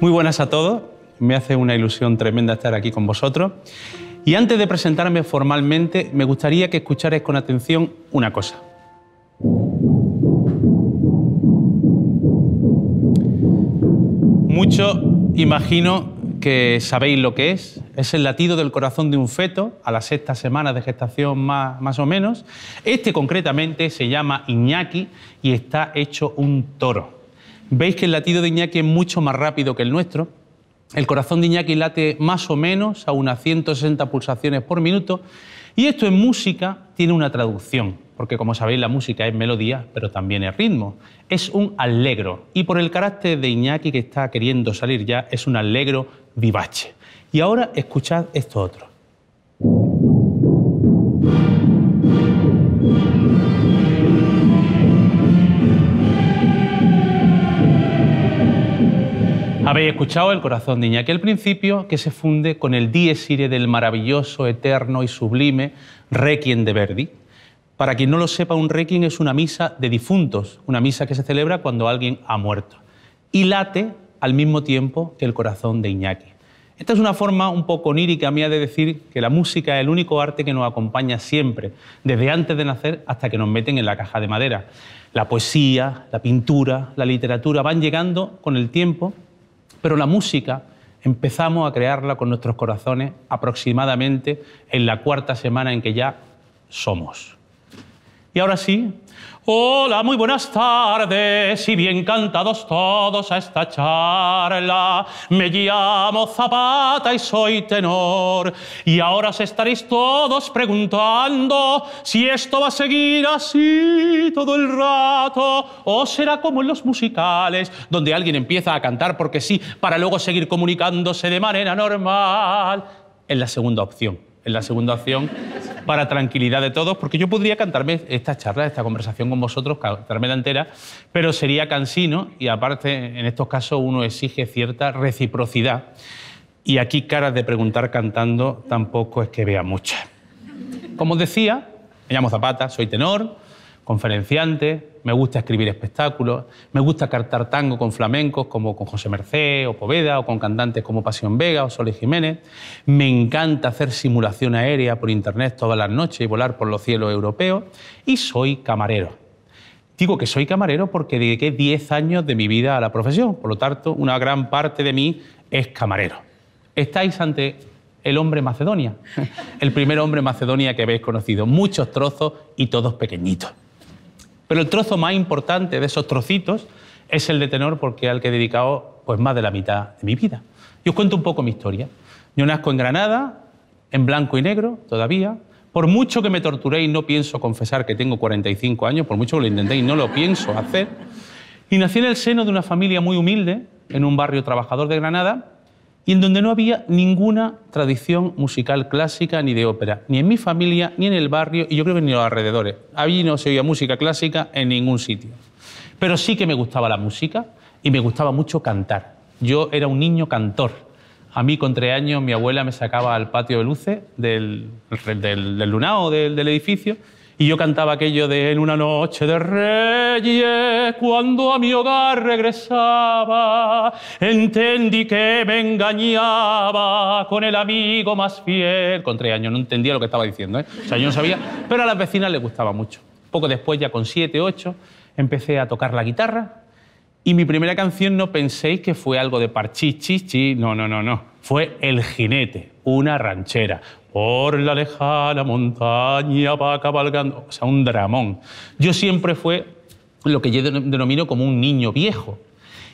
Muy buenas a todos, me hace una ilusión tremenda estar aquí con vosotros. Y antes de presentarme formalmente, me gustaría que escucharais con atención una cosa. Mucho imagino que sabéis lo que es. Es el latido del corazón de un feto a la sexta semana de gestación más o menos. Este concretamente se llama Iñaki y está hecho un toro. Veis que el latido de Iñaki es mucho más rápido que el nuestro. El corazón de Iñaki late más o menos a unas 160 pulsaciones por minuto. Y esto en música tiene una traducción, porque como sabéis la música es melodía, pero también es ritmo. Es un allegro. Y por el carácter de Iñaki que está queriendo salir ya, es un allegro vivache. Y ahora escuchad esto otro. Habéis escuchado el corazón de Iñaki al principio, que se funde con el dies irae del maravilloso, eterno y sublime Requiem de Verdi. Para quien no lo sepa, un Requiem es una misa de difuntos, una misa que se celebra cuando alguien ha muerto. Y late al mismo tiempo que el corazón de Iñaki. Esta es una forma un poco onírica mía de decir que la música es el único arte que nos acompaña siempre, desde antes de nacer hasta que nos meten en la caja de madera. La poesía, la pintura, la literatura van llegando con el tiempo pero la música empezamos a crearla con nuestros corazones aproximadamente en la cuarta semana en que ya somos. Y ahora sí, Hola, muy buenas tardes y bien cantados todos a esta charla. Me llamo Zapata y soy tenor. Y ahora os estaréis todos preguntando si esto va a seguir así todo el rato o será como en los musicales, donde alguien empieza a cantar porque sí, para luego seguir comunicándose de manera normal. Es la segunda opción en la segunda acción, para tranquilidad de todos, porque yo podría cantarme esta charla, esta conversación con vosotros, la entera, pero sería cansino y aparte en estos casos uno exige cierta reciprocidad y aquí caras de preguntar cantando tampoco es que vea muchas. Como os decía, me llamo Zapata, soy tenor, conferenciante, me gusta escribir espectáculos, me gusta cantar tango con flamencos como con José Mercé o Poveda o con cantantes como Pasión Vega o Soles Jiménez. Me encanta hacer simulación aérea por internet todas las noches y volar por los cielos europeos. Y soy camarero. Digo que soy camarero porque dediqué 10 años de mi vida a la profesión, por lo tanto, una gran parte de mí es camarero. Estáis ante el hombre Macedonia, el primer hombre Macedonia que habéis conocido, muchos trozos y todos pequeñitos. Pero el trozo más importante de esos trocitos es el de tenor porque al que he dedicado pues, más de la mitad de mi vida. Y os cuento un poco mi historia. Yo nací en Granada, en blanco y negro todavía. Por mucho que me torturéis, no pienso confesar que tengo 45 años, por mucho que lo intentéis, no lo pienso hacer. Y nací en el seno de una familia muy humilde, en un barrio trabajador de Granada, y en donde no había ninguna tradición musical clásica ni de ópera, ni en mi familia, ni en el barrio, y yo creo que ni en los alrededores. Allí no se oía música clásica en ningún sitio. Pero sí que me gustaba la música y me gustaba mucho cantar. Yo era un niño cantor. A mí con tres años mi abuela me sacaba al patio de luces del, del, lunao del, del edificio y yo cantaba aquello de en una noche de reyes, cuando a mi hogar regresaba, entendí que me engañaba con el amigo más fiel. Con tres años no entendía lo que estaba diciendo, ¿eh? o sea, yo no sabía, pero a las vecinas les gustaba mucho. Poco después, ya con siete, ocho, empecé a tocar la guitarra y mi primera canción no penséis que fue algo de chi. no, no, no, no fue El jinete, una ranchera. Por la lejana montaña va cabalgando. O sea, un dramón. Yo siempre fue lo que yo denomino como un niño viejo.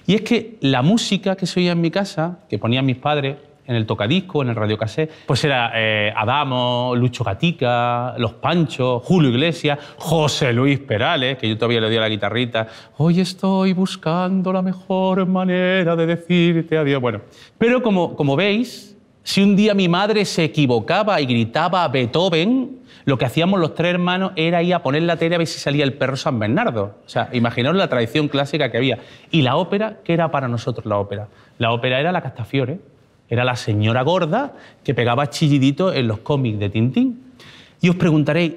Y es que la música que se oía en mi casa, que ponían mis padres, en el tocadisco, en el radiocassé, pues era eh, Adamo, Lucho Gatica, Los Panchos, Julio Iglesias, José Luis Perales, que yo todavía le di a la guitarrita, hoy estoy buscando la mejor manera de decirte adiós. Bueno, pero como, como veis, si un día mi madre se equivocaba y gritaba a Beethoven, lo que hacíamos los tres hermanos era ir a poner la tele a ver si salía el perro San Bernardo. O sea, imaginaos la tradición clásica que había. Y la ópera, ¿qué era para nosotros la ópera? La ópera era la Castafiore era la señora gorda que pegaba chilliditos en los cómics de Tintín. Y os preguntaréis,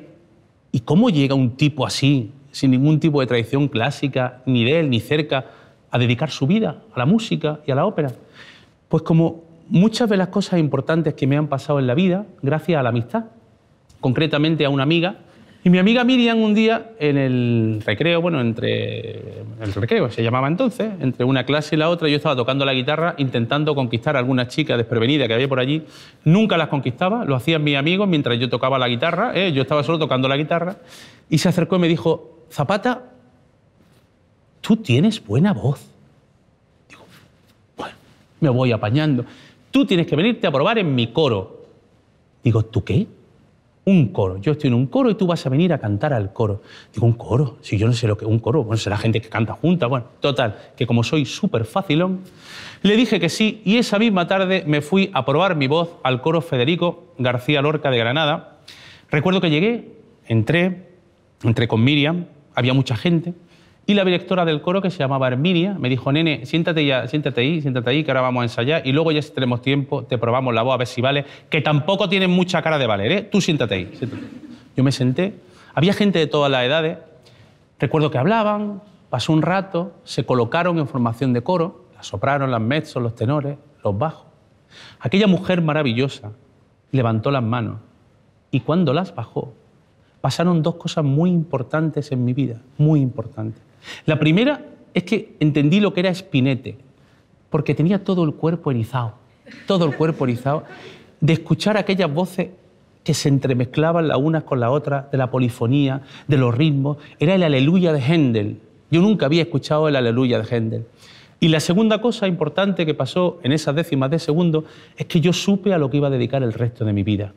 ¿y cómo llega un tipo así, sin ningún tipo de tradición clásica, ni de él, ni cerca, a dedicar su vida a la música y a la ópera? Pues como muchas de las cosas importantes que me han pasado en la vida, gracias a la amistad, concretamente a una amiga. Y mi amiga Miriam un día en el recreo, bueno, entre el recreo, se llamaba entonces, entre una clase y la otra, yo estaba tocando la guitarra intentando conquistar a alguna chica desprevenida que había por allí. Nunca las conquistaba, lo hacían mis amigos mientras yo tocaba la guitarra, ¿eh? yo estaba solo tocando la guitarra, y se acercó y me dijo, Zapata, tú tienes buena voz. Digo, bueno, me voy apañando. Tú tienes que venirte a probar en mi coro. Digo, ¿tú qué? un coro. Yo estoy en un coro y tú vas a venir a cantar al coro. Digo, ¿un coro? Si yo no sé lo que un coro, bueno, será gente que canta junta. Bueno, total, que como soy súper facilón, le dije que sí y esa misma tarde me fui a probar mi voz al coro Federico García Lorca de Granada. Recuerdo que llegué, entré, entré con Miriam, había mucha gente. Y la directora del coro, que se llamaba Herminia, me dijo, nene, siéntate ya, siéntate ahí, siéntate ahí, que ahora vamos a ensayar y luego ya si tenemos tiempo te probamos la voz a ver si vale, que tampoco tiene mucha cara de valer, ¿eh? Tú siéntate ahí, Yo me senté, había gente de todas las edades, recuerdo que hablaban, pasó un rato, se colocaron en formación de coro, las sopranos, las mezzos, los tenores, los bajos. Aquella mujer maravillosa levantó las manos y cuando las bajó, pasaron dos cosas muy importantes en mi vida, muy importantes. La primera es que entendí lo que era Spinetti, porque tenía todo el cuerpo erizado, todo el cuerpo erizado, de escuchar aquellas voces que se entremezclaban las unas con las otras, de la polifonía, de los ritmos. Era el aleluya de Händel. Yo nunca había escuchado el aleluya de Händel. Y la segunda cosa importante que pasó en esas décimas de segundo es que yo supe a lo que iba a dedicar el resto de mi vida.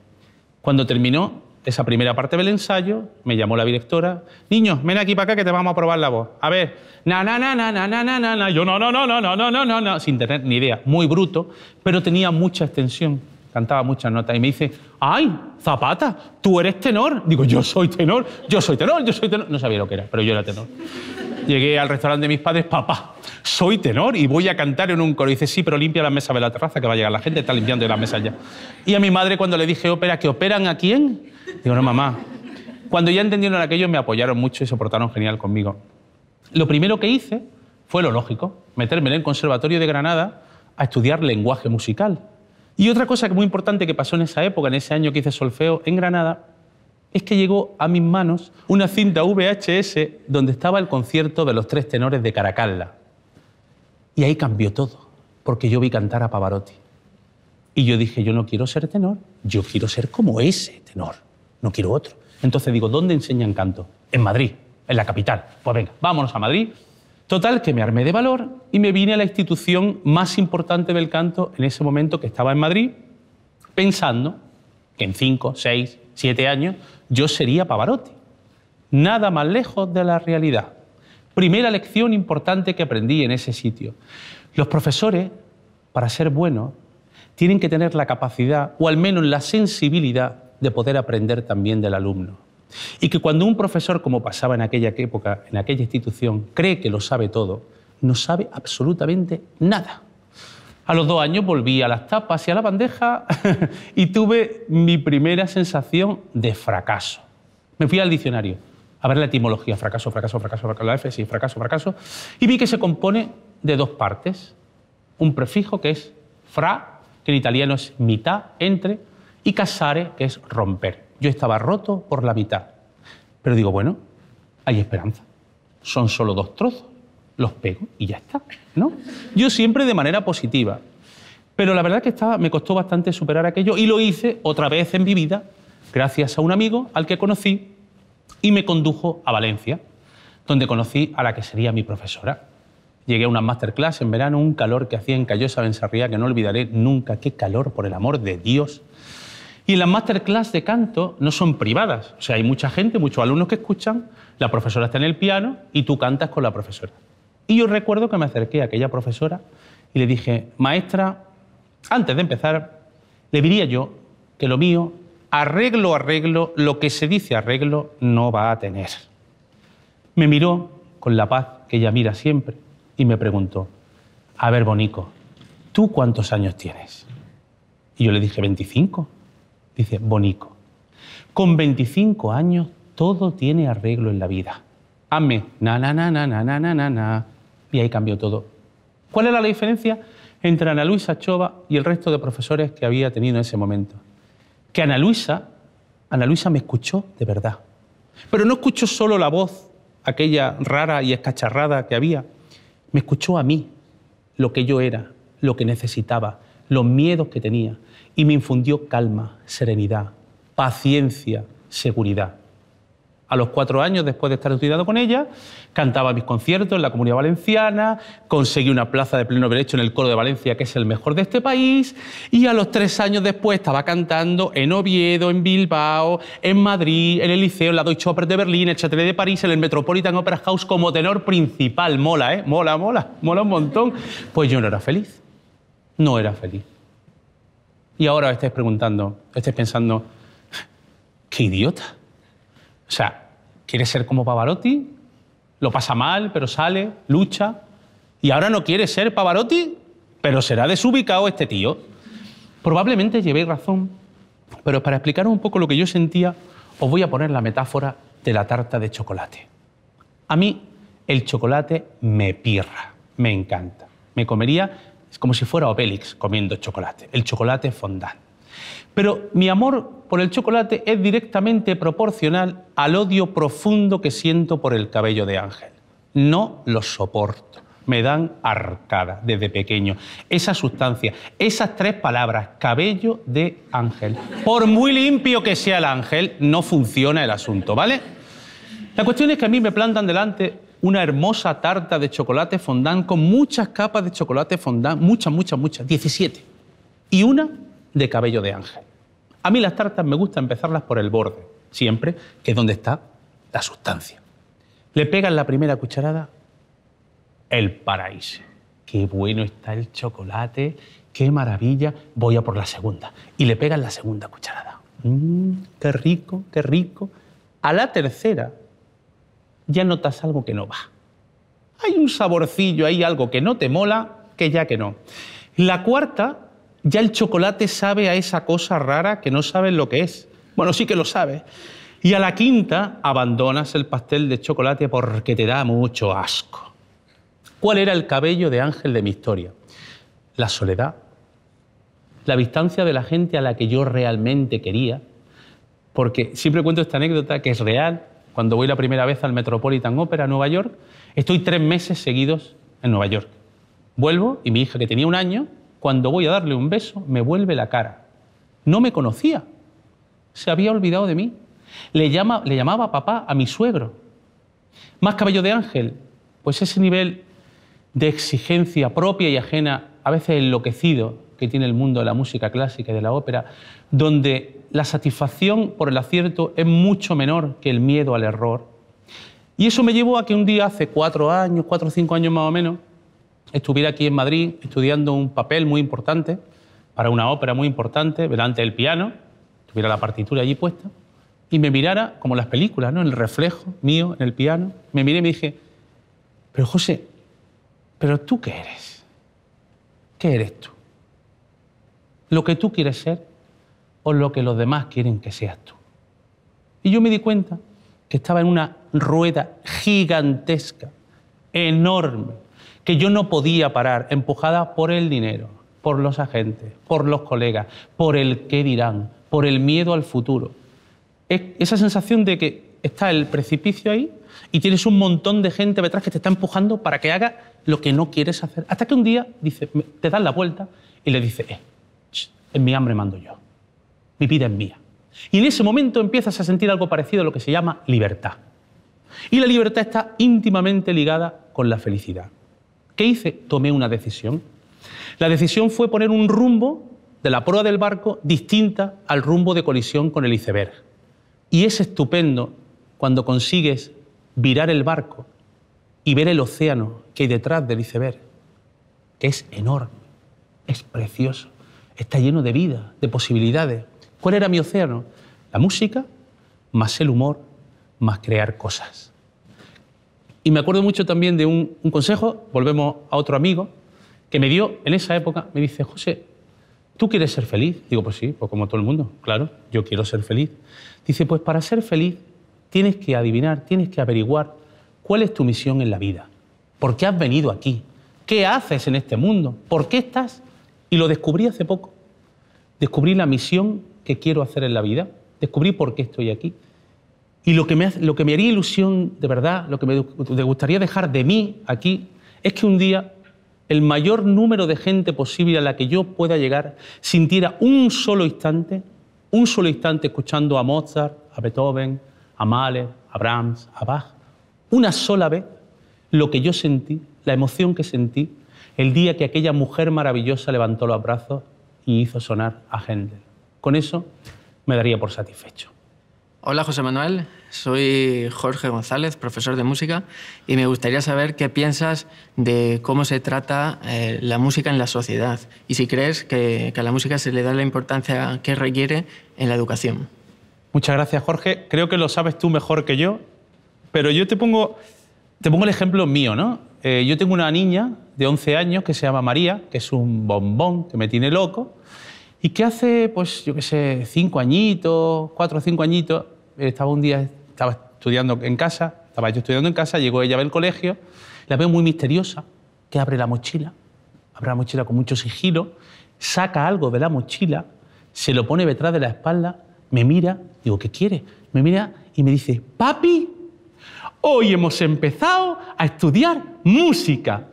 Cuando terminó, esa primera parte del ensayo, me llamó la directora. Niños, ven aquí para acá que te vamos a probar la voz. A ver, na, na, na, na, na, na, na, na, na. Yo no, no, no, no, no, no, no, no, no, sin tener ni idea. Muy bruto, pero tenía mucha extensión. Cantaba muchas notas y me dice, ay, Zapata, tú eres tenor. Digo, yo soy tenor, yo soy tenor, yo soy tenor. No sabía lo que era, pero yo era tenor. Llegué al restaurante de mis padres, papá, soy tenor y voy a cantar en un coro. dice, sí, pero limpia la mesa de la terraza que va a llegar la gente, está limpiando la mesa ya. Y a mi madre cuando le dije ópera, ¿que operan a quién? Digo, no, mamá. Cuando ya entendieron aquello me apoyaron mucho y soportaron genial conmigo. Lo primero que hice fue lo lógico, meterme en el Conservatorio de Granada a estudiar lenguaje musical. Y otra cosa muy importante que pasó en esa época, en ese año que hice solfeo en Granada, es que llegó a mis manos una cinta VHS donde estaba el concierto de los tres tenores de Caracalla. Y ahí cambió todo, porque yo vi cantar a Pavarotti. Y yo dije, yo no quiero ser tenor, yo quiero ser como ese tenor, no quiero otro. Entonces digo, ¿dónde enseñan canto? En Madrid, en la capital. Pues venga, vámonos a Madrid. Total, que me armé de valor y me vine a la institución más importante del canto en ese momento que estaba en Madrid, pensando que en cinco, seis, siete años yo sería Pavarotti. Nada más lejos de la realidad. Primera lección importante que aprendí en ese sitio. Los profesores, para ser buenos, tienen que tener la capacidad, o al menos la sensibilidad, de poder aprender también del alumno. Y que cuando un profesor, como pasaba en aquella época, en aquella institución, cree que lo sabe todo, no sabe absolutamente nada. A los dos años volví a las tapas y a la bandeja y tuve mi primera sensación de fracaso. Me fui al diccionario a ver la etimología, fracaso, fracaso, fracaso, fracaso, la F, sí, fracaso, fracaso, y vi que se compone de dos partes. Un prefijo que es fra, que en italiano es mitad, entre, y casare, que es romper. Yo estaba roto por la mitad. Pero digo, bueno, hay esperanza. Son solo dos trozos los pego y ya está, ¿no? Yo siempre de manera positiva. Pero la verdad es que estaba, me costó bastante superar aquello y lo hice otra vez en mi vida gracias a un amigo al que conocí y me condujo a Valencia, donde conocí a la que sería mi profesora. Llegué a una masterclass en verano, un calor que hacía en Callosa Bensarría que no olvidaré nunca, qué calor, por el amor de Dios. Y las masterclass de canto no son privadas, o sea, hay mucha gente, muchos alumnos que escuchan, la profesora está en el piano y tú cantas con la profesora. Y yo recuerdo que me acerqué a aquella profesora y le dije, maestra, antes de empezar, le diría yo que lo mío, arreglo, arreglo, lo que se dice arreglo no va a tener. Me miró con la paz que ella mira siempre y me preguntó, a ver, Bonico, ¿tú cuántos años tienes? Y yo le dije, 25. Dice, Bonico, con 25 años todo tiene arreglo en la vida. na Na, na, na, na, na, na, na, na. Y ahí cambió todo. ¿Cuál era la diferencia entre Ana Luisa Chova y el resto de profesores que había tenido en ese momento? Que Ana Luisa, Ana Luisa me escuchó de verdad. Pero no escuchó solo la voz, aquella rara y escacharrada que había. Me escuchó a mí, lo que yo era, lo que necesitaba, los miedos que tenía. Y me infundió calma, serenidad, paciencia, seguridad a los cuatro años después de estar estudiando con ella, cantaba mis conciertos en la Comunidad Valenciana, conseguí una plaza de pleno derecho en el Coro de Valencia, que es el mejor de este país, y a los tres años después estaba cantando en Oviedo, en Bilbao, en Madrid, en el Liceo, en la Deutsche Oper de Berlín, en el Châtelet de París, en el Metropolitan Opera House como tenor principal. Mola, ¿eh? Mola, mola, mola un montón. Pues yo no era feliz. No era feliz. Y ahora estáis preguntando, estáis pensando, qué idiota. O sea, quiere ser como Pavarotti, lo pasa mal, pero sale, lucha, y ahora no quiere ser Pavarotti, pero será desubicado este tío. Probablemente llevéis razón, pero para explicar un poco lo que yo sentía, os voy a poner la metáfora de la tarta de chocolate. A mí el chocolate me pirra, me encanta. Me comería es como si fuera Obélix comiendo chocolate, el chocolate fondant. Pero mi amor por el chocolate es directamente proporcional al odio profundo que siento por el cabello de Ángel. No lo soporto. Me dan arcada desde pequeño. Esa sustancia, esas tres palabras, cabello de ángel. Por muy limpio que sea el ángel, no funciona el asunto, ¿vale? La cuestión es que a mí me plantan delante una hermosa tarta de chocolate fondant con muchas capas de chocolate fondant, muchas, muchas, muchas, 17. Y una de cabello de ángel. A mí las tartas me gusta empezarlas por el borde, siempre, que es donde está la sustancia. Le pegan la primera cucharada, el paraíso. Qué bueno está el chocolate, qué maravilla. Voy a por la segunda. Y le pegan la segunda cucharada. Mmm, qué rico, qué rico. A la tercera ya notas algo que no va. Hay un saborcillo, hay algo que no te mola, que ya que no. La cuarta ya el chocolate sabe a esa cosa rara que no sabes lo que es. Bueno, sí que lo sabe. Y a la quinta abandonas el pastel de chocolate porque te da mucho asco. ¿Cuál era el cabello de Ángel de mi historia? La soledad, la distancia de la gente a la que yo realmente quería, porque siempre cuento esta anécdota que es real. Cuando voy la primera vez al Metropolitan Opera, Nueva York, estoy tres meses seguidos en Nueva York. Vuelvo y mi hija, que tenía un año, cuando voy a darle un beso, me vuelve la cara. No me conocía. Se había olvidado de mí. Le, llamaba papá a mi suegro. Más cabello de ángel. Pues ese nivel de exigencia propia y ajena, a veces enloquecido, que tiene el mundo de la música clásica y de la ópera, donde la satisfacción por el acierto es mucho menor que el miedo al error. Y eso me llevó a que un día, hace cuatro años, cuatro o cinco años más o menos, estuviera aquí en Madrid estudiando un papel muy importante para una ópera muy importante, delante del piano, tuviera la partitura allí puesta, y me mirara como las películas, ¿no? el reflejo mío en el piano. Me miré y me dije, pero José, ¿pero tú qué eres? ¿Qué eres tú? ¿Lo que tú quieres ser o lo que los demás quieren que seas tú? Y yo me di cuenta que estaba en una rueda gigantesca, enorme, que yo no podía parar, empujada por el dinero, por los agentes, por los colegas, por el qué dirán, por el miedo al futuro. esa sensación de que está el precipicio ahí y tienes un montón de gente detrás que te está empujando para que hagas lo que no quieres hacer. Hasta que un día te das la vuelta y le dices, eh, en mi hambre mando yo, mi vida es mía. Y en ese momento empiezas a sentir algo parecido a lo que se llama libertad. Y la libertad está íntimamente ligada con la felicidad. ¿Qué hice? Tomé una decisión. La decisión fue poner un rumbo de la proa del barco distinta al rumbo de colisión con el iceberg. Y es estupendo cuando consigues virar el barco y ver el océano que hay detrás del iceberg, es enorme, es precioso, está lleno de vida, de posibilidades. ¿Cuál era mi océano? La música, más el humor, más crear cosas. Y me acuerdo mucho también de un, consejo, volvemos a otro amigo, que me dio en esa época, me dice, José, ¿tú quieres ser feliz? Digo, pues sí, pues como todo el mundo, claro, yo quiero ser feliz. Dice, pues para ser feliz tienes que adivinar, tienes que averiguar cuál es tu misión en la vida, por qué has venido aquí, qué haces en este mundo, por qué estás. Y lo descubrí hace poco. Descubrí la misión que quiero hacer en la vida, descubrí por qué estoy aquí y lo que, me, haría ilusión de verdad, lo que me gustaría dejar de mí aquí, es que un día el mayor número de gente posible a la que yo pueda llegar sintiera un solo instante, un solo instante escuchando a Mozart, a Beethoven, a Mahler, a Brahms, a Bach, una sola vez lo que yo sentí, la emoción que sentí el día que aquella mujer maravillosa levantó los brazos y hizo sonar a Händel. Con eso me daría por satisfecho. Hola José Manuel, soy Jorge González, profesor de música, y me gustaría saber qué piensas de cómo se trata eh, la música en la sociedad y si crees que, a la música se le da la importancia que requiere en la educación. Muchas gracias Jorge, creo que lo sabes tú mejor que yo, pero yo te pongo, te pongo el ejemplo mío, ¿no? Eh, yo tengo una niña de 11 años que se llama María, que es un bombón que me tiene loco. Y que hace, pues yo qué sé, cinco añitos, cuatro o cinco añitos, estaba un día, estaba estudiando en casa, estaba yo estudiando en casa, llegó ella del colegio, la veo muy misteriosa, que abre la mochila, abre la mochila con mucho sigilo, saca algo de la mochila, se lo pone detrás de la espalda, me mira, digo, ¿qué quiere? Me mira y me dice, papi, hoy hemos empezado a estudiar música.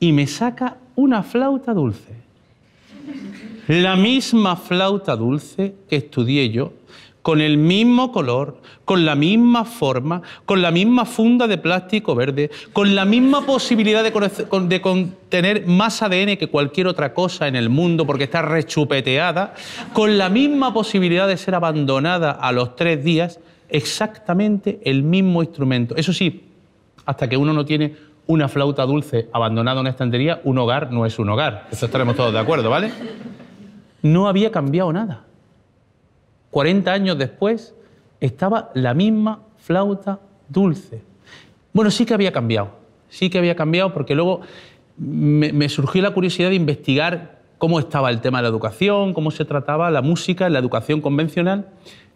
Y me saca una flauta dulce. La misma flauta dulce que estudié yo con el mismo color, con la misma forma, con la misma funda de plástico verde, con la misma posibilidad de, contener más ADN que cualquier otra cosa en el mundo porque está rechupeteada, con la misma posibilidad de ser abandonada a los tres días, exactamente el mismo instrumento. Eso sí, hasta que uno no tiene una flauta dulce abandonada en una estantería, un hogar no es un hogar. Eso estaremos todos de acuerdo, ¿vale? No había cambiado nada. 40 años después, estaba la misma flauta dulce. Bueno, sí que había cambiado, sí que había cambiado porque luego me, surgió la curiosidad de investigar cómo estaba el tema de la educación, cómo se trataba la música, en la educación convencional,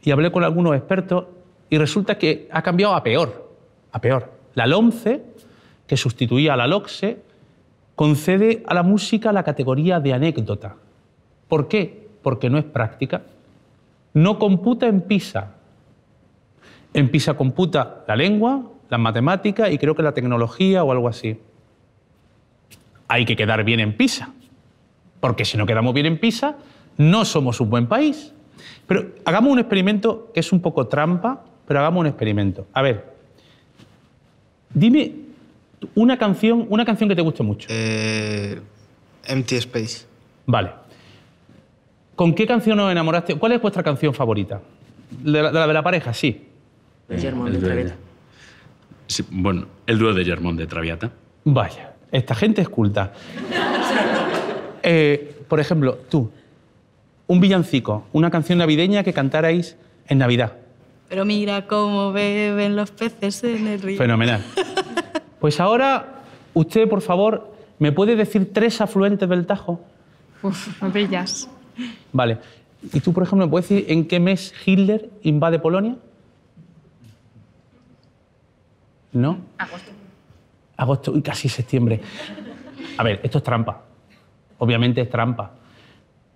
y hablé con algunos expertos y resulta que ha cambiado a peor, a peor. La LOMCE, que sustituía a la LOCSE, concede a la música la categoría de anécdota. ¿Por qué? Porque no es práctica no computa en PISA. En PISA computa la lengua, las matemáticas y creo que la tecnología o algo así. Hay que quedar bien en PISA, porque si no quedamos bien en PISA, no somos un buen país. Pero hagamos un experimento que es un poco trampa, pero hagamos un experimento. A ver, dime una canción, una canción que te guste mucho. Eh, empty Space. Vale. ¿Con qué canción os enamoraste? ¿Cuál es vuestra canción favorita? De la de la, pareja, sí. Germán de Traviata. Sí, bueno, el dúo de Germán de Traviata. Vaya, esta gente es culta. Eh, por ejemplo, tú, un villancico, una canción navideña que cantarais en Navidad. Pero mira cómo beben los peces en el río. Fenomenal. Pues ahora, usted, por favor, ¿me puede decir tres afluentes del Tajo? Uf, me Vale. ¿Y tú, por ejemplo, me puedes decir en qué mes Hitler invade Polonia? ¿No? Agosto. Agosto y casi septiembre. A ver, esto es trampa. Obviamente es trampa.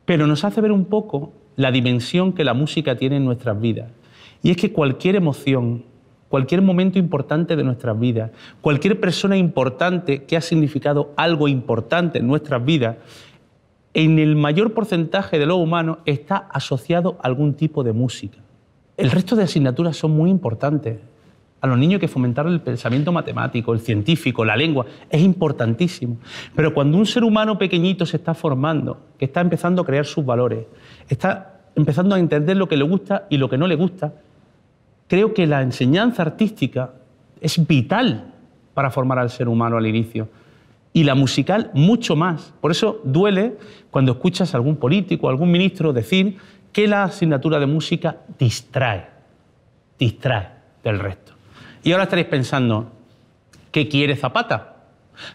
Pero nos hace ver un poco la dimensión que la música tiene en nuestras vidas. Y es que cualquier emoción, cualquier momento importante de nuestras vidas, cualquier persona importante que ha significado algo importante en nuestras vidas, en el mayor porcentaje de lo humano está asociado a algún tipo de música. El resto de asignaturas son muy importantes. A los niños hay que fomentar el pensamiento matemático, el científico, la lengua, es importantísimo. Pero cuando un ser humano pequeñito se está formando, que está empezando a crear sus valores, está empezando a entender lo que le gusta y lo que no le gusta, creo que la enseñanza artística es vital para formar al ser humano al inicio y la musical mucho más. Por eso duele cuando escuchas a algún político, o algún ministro decir que la asignatura de música distrae, distrae del resto. Y ahora estaréis pensando, ¿qué quiere Zapata?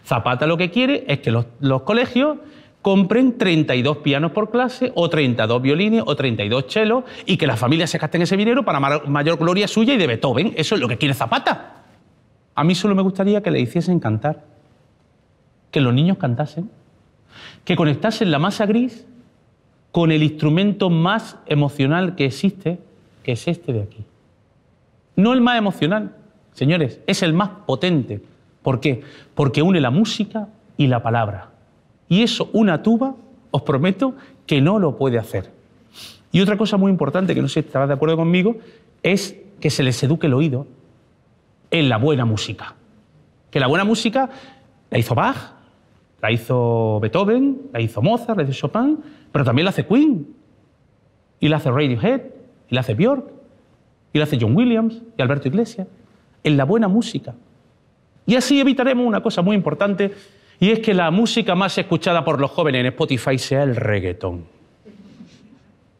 Zapata lo que quiere es que los, los colegios compren 32 pianos por clase o 32 violines o 32 chelos y que las familias se gasten ese dinero para mayor gloria suya y de Beethoven. Eso es lo que quiere Zapata. A mí solo me gustaría que le hiciesen cantar que los niños cantasen, que conectasen la masa gris con el instrumento más emocional que existe, que es este de aquí. No el más emocional, señores, es el más potente. ¿Por qué? Porque une la música y la palabra. Y eso una tuba, os prometo, que no lo puede hacer. Y otra cosa muy importante, que no sé si estarás de acuerdo conmigo, es que se les eduque el oído en la buena música. Que la buena música la hizo Bach, la hizo Beethoven, la hizo Mozart, la hizo Chopin, pero también la hace Queen, y la hace Radiohead, y la hace Björk, y la hace John Williams y Alberto Iglesias, en la buena música. Y así evitaremos una cosa muy importante, y es que la música más escuchada por los jóvenes en Spotify sea el reggaetón.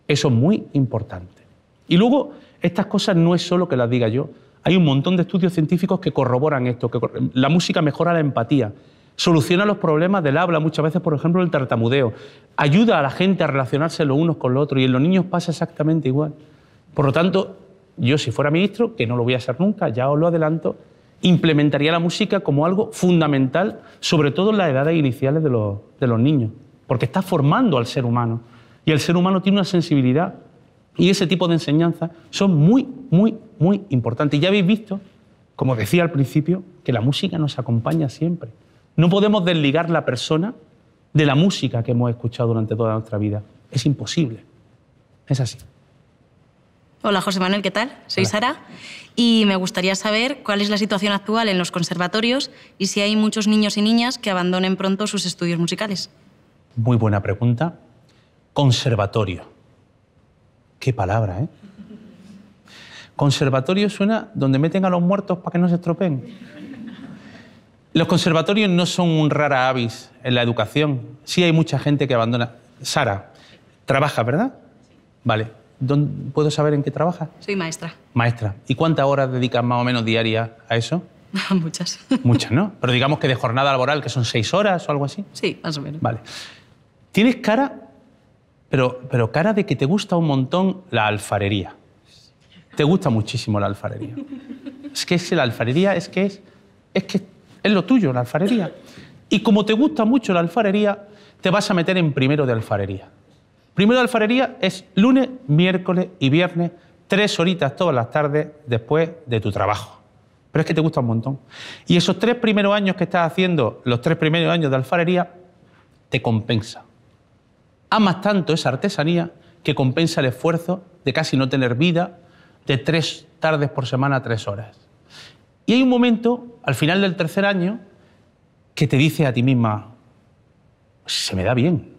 Eso es muy importante. Y luego, estas cosas no es solo que las diga yo. Hay un montón de estudios científicos que corroboran esto, que la música mejora la empatía, Soluciona los problemas del habla, muchas veces, por ejemplo, el tartamudeo. Ayuda a la gente a relacionarse los unos con los otros y en los niños pasa exactamente igual. Por lo tanto, yo si fuera ministro, que no lo voy a ser nunca, ya os lo adelanto, implementaría la música como algo fundamental, sobre todo en las edades iniciales de los, de los niños, porque está formando al ser humano y el ser humano tiene una sensibilidad y ese tipo de enseñanzas son muy, muy, muy importantes. Y ya habéis visto, como decía al principio, que la música nos acompaña siempre. No podemos desligar la persona de la música que hemos escuchado durante toda nuestra vida. Es imposible. Es así. Hola José Manuel, ¿qué tal? Soy Sara y me gustaría saber cuál es la situación actual en los conservatorios y si hay muchos niños y niñas que abandonen pronto sus estudios musicales. Muy buena pregunta. Conservatorio. Qué palabra, ¿eh? Conservatorio suena donde meten a los muertos para que no se estropeen. Los conservatorios no son un rara avis en la educación. Sí hay mucha gente que abandona. Sara, trabaja, ¿verdad? Vale. ¿Puedo saber en qué trabaja? Soy maestra. Maestra. ¿Y cuántas horas dedicas más o menos diaria a eso? Muchas. Muchas, ¿no? Pero digamos que de jornada laboral, que son seis horas o algo así. Sí, más o menos. Vale. Tienes cara, pero, pero cara de que te gusta un montón la alfarería. Te gusta muchísimo la alfarería. es que la alfarería, es que es, es que es lo tuyo, la alfarería. Y como te gusta mucho la alfarería, te vas a meter en primero de alfarería. Primero de alfarería es lunes, miércoles y viernes, tres horitas todas las tardes después de tu trabajo. Pero es que te gusta un montón. Y esos tres primeros años que estás haciendo, los tres primeros años de alfarería, te compensa. Amas tanto esa artesanía que compensa el esfuerzo de casi no tener vida de tres tardes por semana, tres horas. Y hay un momento, al final del tercer año, que te dice a ti misma, se me da bien,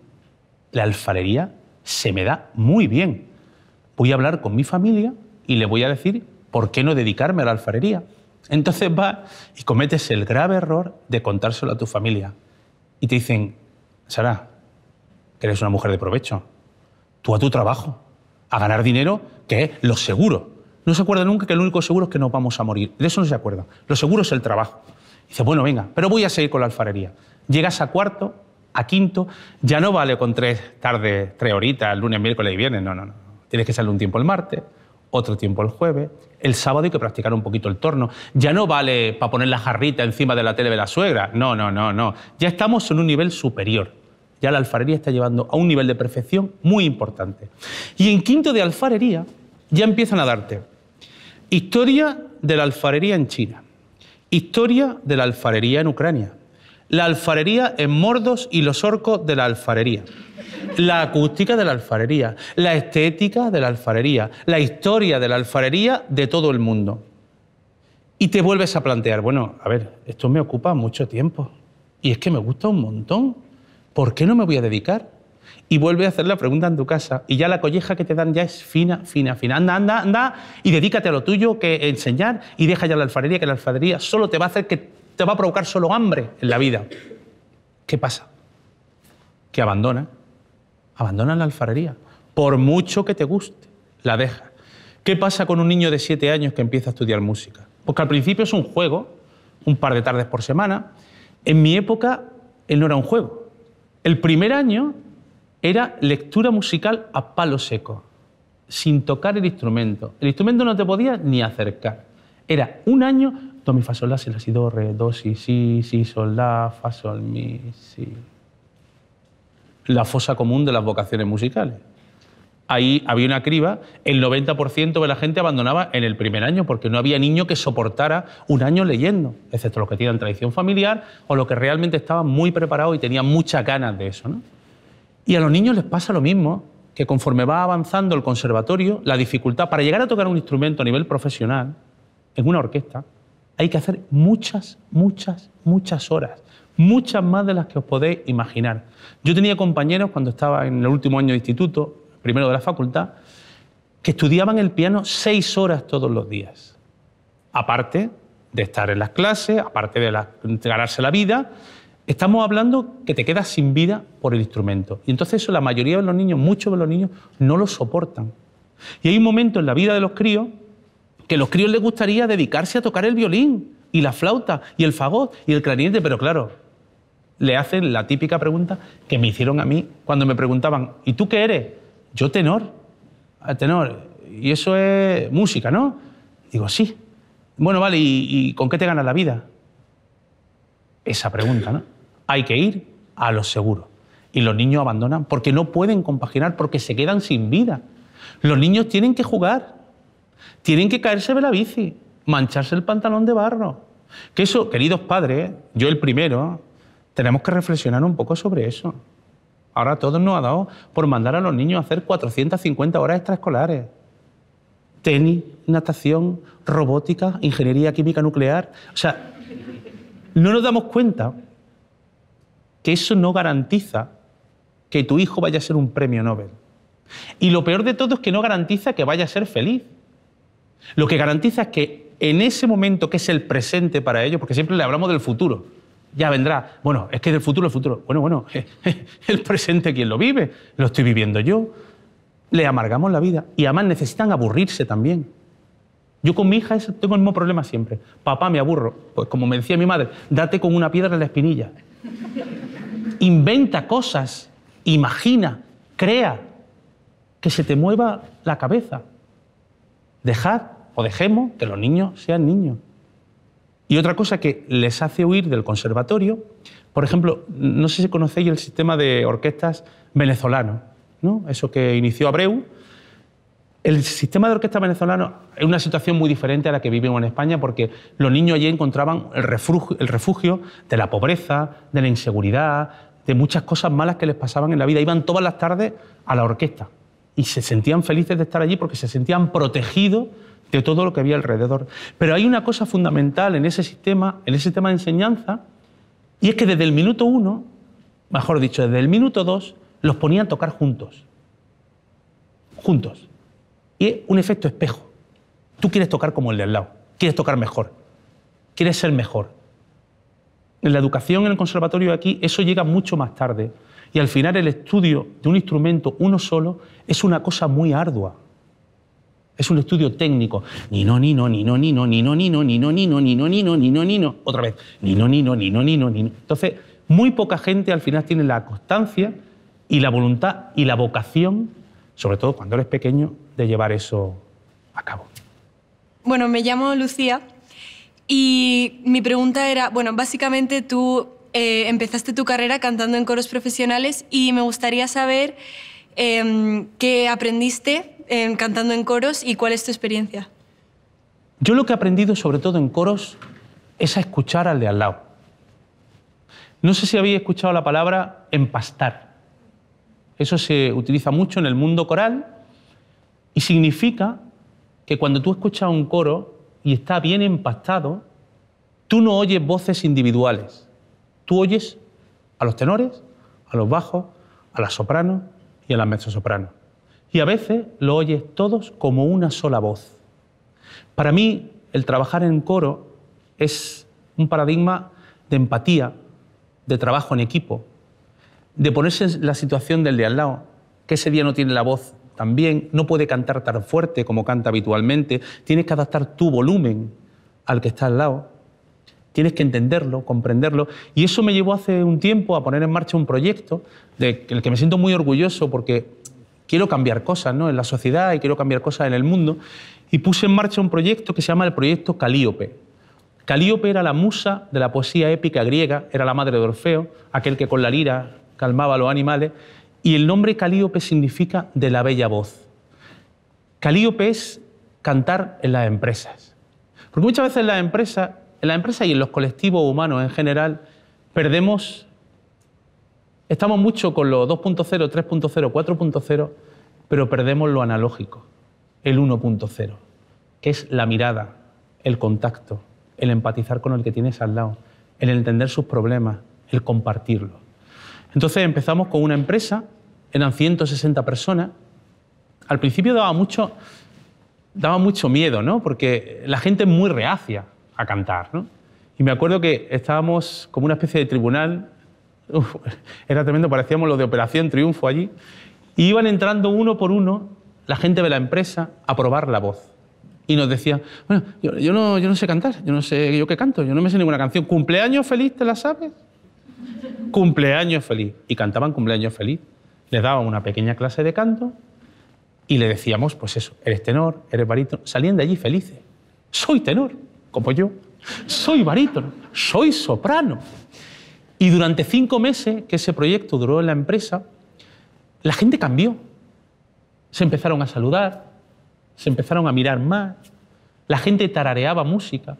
la alfarería se me da muy bien. Voy a hablar con mi familia y le voy a decir por qué no dedicarme a la alfarería. Entonces vas y cometes el grave error de contárselo a tu familia. Y te dicen, Sara, eres una mujer de provecho. Tú a tu trabajo, a ganar dinero, que es lo seguro. No se acuerda nunca que el único seguro es que no vamos a morir. De eso no se acuerda. Lo seguro es el trabajo. Dice, bueno, venga, pero voy a seguir con la alfarería. Llegas a cuarto, a quinto, ya no vale con tres tardes, tres horitas, lunes, miércoles y viernes. No, no, no. Tienes que salir un tiempo el martes, otro tiempo el jueves, el sábado hay que practicar un poquito el torno. Ya no vale para poner la jarrita encima de la tele de la suegra. No, no, no, no. Ya estamos en un nivel superior. Ya la alfarería está llevando a un nivel de perfección muy importante. Y en quinto de alfarería ya empiezan a darte Historia de la alfarería en China. Historia de la alfarería en Ucrania. La alfarería en Mordos y los orcos de la alfarería. La acústica de la alfarería. La estética de la alfarería. La historia de la alfarería de todo el mundo. Y te vuelves a plantear, bueno, a ver, esto me ocupa mucho tiempo. Y es que me gusta un montón. ¿Por qué no me voy a dedicar? y vuelve a hacer la pregunta en tu casa. Y ya la colleja que te dan ya es fina, fina, fina. Anda, anda, anda y dedícate a lo tuyo que enseñar y deja ya la alfarería, que la alfarería solo te va a hacer que te va a provocar solo hambre en la vida. ¿Qué pasa? Que abandona. Abandona la alfarería. Por mucho que te guste, la deja. ¿Qué pasa con un niño de siete años que empieza a estudiar música? Porque al principio es un juego, un par de tardes por semana. En mi época, él no era un juego. El primer año era lectura musical a palo seco, sin tocar el instrumento. El instrumento no te podía ni acercar. Era un año, do, mi, fa, sol, la, si, la, si, do, re, do, si, si, si, sol, la, fa, sol, mi, si. La fosa común de las vocaciones musicales. Ahí había una criba, el 90% de la gente abandonaba en el primer año porque no había niño que soportara un año leyendo, excepto los que tenían tradición familiar o los que realmente estaban muy preparados y tenían muchas ganas de eso. Y a los niños les pasa lo mismo, que conforme va avanzando el conservatorio, la dificultad para llegar a tocar un instrumento a nivel profesional en una orquesta, hay que hacer muchas, muchas, muchas horas, muchas más de las que os podéis imaginar. Yo tenía compañeros cuando estaba en el último año de instituto, primero de la facultad, que estudiaban el piano seis horas todos los días. Aparte de estar en las clases, aparte de, ganarse la vida, Estamos hablando que te quedas sin vida por el instrumento. Y entonces eso la mayoría de los niños, muchos de los niños, no lo soportan. Y hay un momento en la vida de los críos que a los críos les gustaría dedicarse a tocar el violín y la flauta y el fagot y el clarinete, pero claro, le hacen la típica pregunta que me hicieron a mí cuando me preguntaban, ¿y tú qué eres? Yo tenor. Ah, tenor. Y eso es música, ¿no? Digo, sí. Bueno, vale, ¿y, con qué te ganas la vida? Esa pregunta, ¿no? hay que ir a los seguros. Y los niños abandonan porque no pueden compaginar, porque se quedan sin vida. Los niños tienen que jugar, tienen que caerse de la bici, mancharse el pantalón de barro. Que eso, queridos padres, yo el primero, tenemos que reflexionar un poco sobre eso. Ahora todos nos ha dado por mandar a los niños a hacer 450 horas extraescolares. Tenis, natación, robótica, ingeniería química nuclear. O sea, no nos damos cuenta que eso no garantiza que tu hijo vaya a ser un premio Nobel. Y lo peor de todo es que no garantiza que vaya a ser feliz. Lo que garantiza es que en ese momento que es el presente para ellos, porque siempre le hablamos del futuro, ya vendrá. Bueno, es que del futuro el futuro. Bueno, bueno, el presente quien lo vive, lo estoy viviendo yo. Le amargamos la vida y además necesitan aburrirse también. Yo con mi hija tengo el mismo problema siempre. Papá, me aburro. Pues como me decía mi madre, date con una piedra en la espinilla inventa cosas, imagina, crea, que se te mueva la cabeza. Dejad o dejemos que los niños sean niños. Y otra cosa que les hace huir del conservatorio, por ejemplo, no sé si conocéis el sistema de orquestas venezolano, ¿no? eso que inició Abreu. El sistema de orquesta venezolano es una situación muy diferente a la que vivimos en España porque los niños allí encontraban el refugio de la pobreza, de la inseguridad, de muchas cosas malas que les pasaban en la vida. Iban todas las tardes a la orquesta y se sentían felices de estar allí porque se sentían protegidos de todo lo que había alrededor. Pero hay una cosa fundamental en ese sistema, en ese sistema de enseñanza, y es que desde el minuto uno, mejor dicho, desde el minuto dos, los ponían a tocar juntos. Juntos. Y es un efecto espejo. Tú quieres tocar como el de al lado, quieres tocar mejor, quieres ser mejor, en la educación en el conservatorio aquí eso llega mucho más tarde. Y al final el estudio de un instrumento uno solo es una cosa muy ardua. Es un estudio técnico. Ni no, ni no, ni no, ni no, ni no, ni no, ni no, ni no, ni no, ni no, ni no, ni no. Otra vez. Ni no, ni no, ni no, ni no, ni no. Entonces, muy poca gente al final tiene la constancia y la voluntad y la vocación, sobre todo cuando eres pequeño, de llevar eso a cabo. Bueno, me llamo Lucía y mi pregunta era, bueno, básicamente tú eh, empezaste tu carrera cantando en coros profesionales y me gustaría saber em, qué aprendiste em, cantando en coros y cuál es tu experiencia. Yo lo que he aprendido, sobre todo en coros, es a escuchar al de al lado. No sé si habéis escuchado la palabra empastar. Eso se utiliza mucho en el mundo coral y significa que cuando tú escuchas un coro, y está bien empastado, tú no oyes voces individuales. Tú oyes a los tenores, a los bajos, a las sopranos y a las mezzosopranos. Y a veces lo oyes todos como una sola voz. Para mí, el trabajar en coro es un paradigma de empatía, de trabajo en equipo, de ponerse en la situación del de al lado, que ese día no tiene la voz también, no puede cantar tan fuerte como canta habitualmente, tienes que adaptar tu volumen al que está al lado, tienes que entenderlo, comprenderlo. Y eso me llevó hace un tiempo a poner en marcha un proyecto del que me siento muy orgulloso porque quiero cambiar cosas ¿no? en la sociedad y quiero cambiar cosas en el mundo. Y puse en marcha un proyecto que se llama el Proyecto Calíope. Calíope era la musa de la poesía épica griega, era la madre de Orfeo, aquel que con la lira calmaba a los animales, y el nombre Calíope significa de la bella voz. Calíope es cantar en las empresas. Porque muchas veces en las empresas, en y en los colectivos humanos en general, perdemos, estamos mucho con los 2.0, 3.0, 4.0, pero perdemos lo analógico, el 1.0, que es la mirada, el contacto, el empatizar con el que tienes al lado, el entender sus problemas, el compartirlo. Entonces empezamos con una empresa, eran 160 personas. Al principio daba mucho, miedo, ¿no? Porque la gente es muy reacia a cantar, Y me acuerdo que estábamos como una especie de tribunal, era tremendo, parecíamos los de Operación Triunfo allí, y iban entrando uno por uno la gente de la empresa a probar la voz. Y nos decían... bueno, yo, no, yo no sé cantar, yo no sé yo qué canto, yo no me sé ninguna canción. ¿Cumpleaños feliz te la sabes? cumpleaños feliz. Y cantaban cumpleaños feliz. Le daban una pequeña clase de canto y le decíamos, pues eso, eres tenor, eres barítono. Salían de allí felices. Soy tenor, como yo. Soy barítono, soy soprano. Y durante cinco meses que ese proyecto duró en la empresa, la gente cambió. Se empezaron a saludar, se empezaron a mirar más, la gente tarareaba música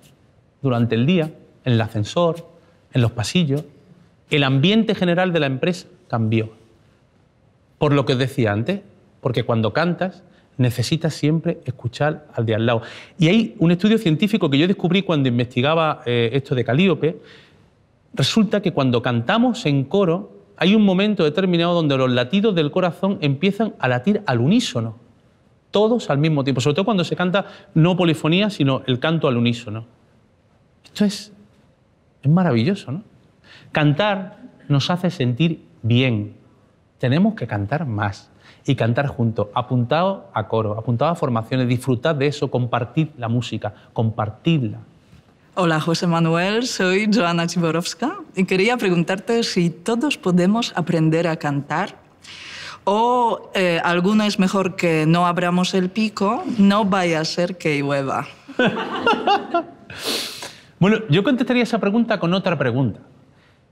durante el día, en el ascensor, en los pasillos, el ambiente general de la empresa cambió. Por lo que os decía antes, porque cuando cantas necesitas siempre escuchar al de al lado. Y hay un estudio científico que yo descubrí cuando investigaba eh, esto de Calíope. Resulta que cuando cantamos en coro, hay un momento determinado donde los latidos del corazón empiezan a latir al unísono, todos al mismo tiempo, sobre todo cuando se canta no polifonía, sino el canto al unísono. Esto es, es maravilloso, ¿no? Cantar nos hace sentir bien. Tenemos que cantar más y cantar juntos, apuntado a coro, apuntado a formaciones, disfrutad de eso, compartid la música, compartidla. Hola José Manuel, soy Joana Chiborowska y quería preguntarte si todos podemos aprender a cantar o eh, alguna es mejor que no abramos el pico, no vaya a ser que llueva. bueno, yo contestaría esa pregunta con otra pregunta.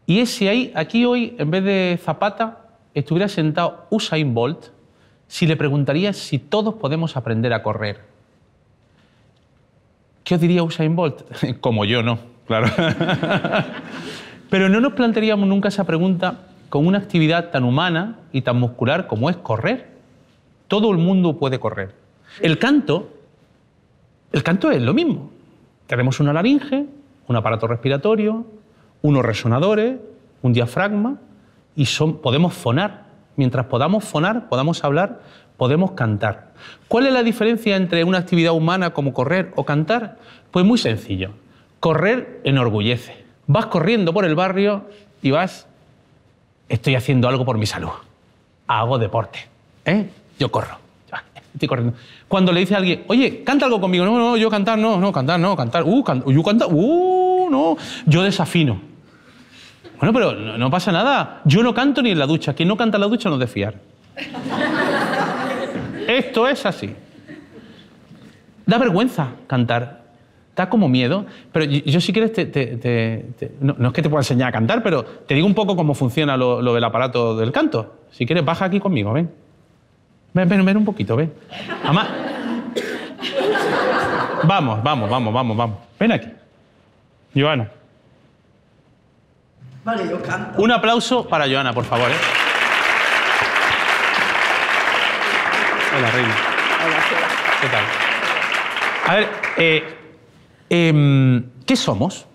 Y es si ahí, aquí hoy, en vez de Zapata, estuviera sentado Usain Bolt, si le preguntaría si todos podemos aprender a correr. ¿Qué os diría Usain Bolt? Como yo, no, claro. Pero no nos plantearíamos nunca esa pregunta con una actividad tan humana y tan muscular como es correr. Todo el mundo puede correr. El canto, el canto es lo mismo. Tenemos una laringe, un aparato respiratorio, unos resonadores, un diafragma, y son, podemos fonar. Mientras podamos fonar, podamos hablar, podemos cantar. ¿Cuál es la diferencia entre una actividad humana como correr o cantar? Pues muy sencillo. Correr enorgullece. Vas corriendo por el barrio y vas, estoy haciendo algo por mi salud. Hago deporte. ¿Eh? Yo corro. Estoy corriendo. Cuando le dice a alguien, oye, canta algo conmigo. No, no, yo cantar, no, no, cantar, no, cantar. Uh, yo canta, uh, no. Yo desafino. Bueno, pero no, pasa nada. Yo no canto ni en la ducha. Quien no canta en la ducha no es de fiar. Esto es así. Da vergüenza cantar. Da como miedo. Pero yo, si quieres, te, no, es que te pueda enseñar a cantar, pero te digo un poco cómo funciona lo, del aparato del canto. Si quieres, baja aquí conmigo, ven. Ven, ven, un poquito, ven. Vamos, vamos, vamos, vamos, vamos. Ven aquí. Joana. Vale, yo canto. Un aplauso para Joana, por favor. Eh. Hola, Reina. Hola, ¿Qué tal? A ver, eh, em, ¿qué somos?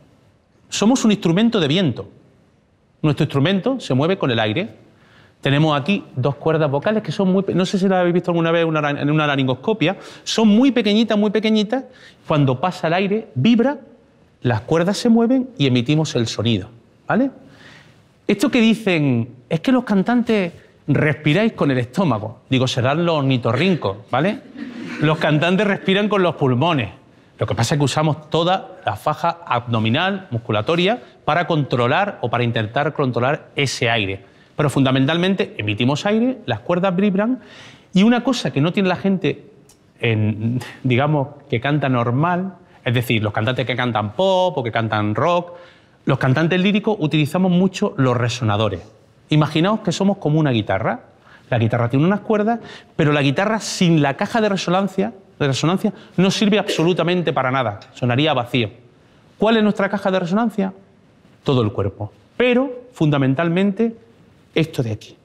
Somos un instrumento de viento. Nuestro instrumento se mueve con el aire. Tenemos aquí dos cuerdas vocales que son muy... No sé si las habéis visto alguna vez en una laringoscopia. Son muy pequeñitas, muy pequeñitas. Cuando pasa el aire, vibra, las cuerdas se mueven y emitimos el sonido. ¿Vale? Esto que dicen, es que los cantantes respiráis con el estómago. Digo, serán los nitorrincos, ¿vale? Los cantantes respiran con los pulmones. Lo que pasa es que usamos toda la faja abdominal, musculatoria, para controlar o para intentar controlar ese aire. Pero fundamentalmente emitimos aire, las cuerdas vibran y una cosa que no tiene la gente, en, digamos, que canta normal, es decir, los cantantes que cantan pop o que cantan rock, los cantantes líricos utilizamos mucho los resonadores. Imaginaos que somos como una guitarra. La guitarra tiene unas cuerdas, pero la guitarra sin la caja de resonancia, resonancia no sirve absolutamente para nada. Sonaría vacío. ¿Cuál es nuestra caja de resonancia? Todo el cuerpo. Pero, fundamentalmente, esto de aquí.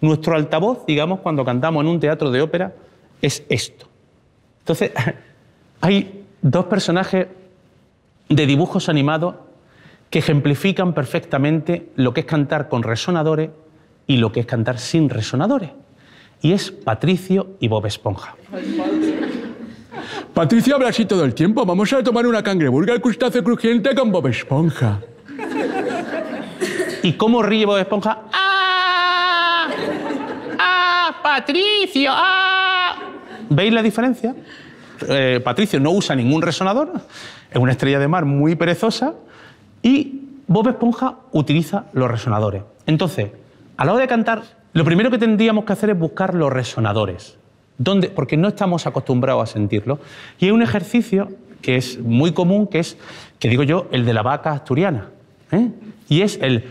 Nuestro altavoz, digamos, cuando cantamos en un teatro de ópera, es esto. Entonces, hay dos personajes de dibujos animados que ejemplifican perfectamente lo que es cantar con resonadores y lo que es cantar sin resonadores. Y es Patricio y Bob Esponja. Patricio habla así todo el tiempo. Vamos a tomar una cangreburga al crustáceo crujiente con Bob Esponja. ¿Y cómo ríe Bob Esponja? ¡Ah! ¡Ah, Patricio! ¡Ah! ¿Veis la diferencia? Eh, Patricio no usa ningún resonador, es una estrella de mar muy perezosa, y Bob Esponja utiliza los resonadores. Entonces, a la hora de cantar, lo primero que tendríamos que hacer es buscar los resonadores. donde Porque no estamos acostumbrados a sentirlo. Y hay un ejercicio que es muy común, que es, que digo yo, el de la vaca asturiana. ¿eh? Y es el...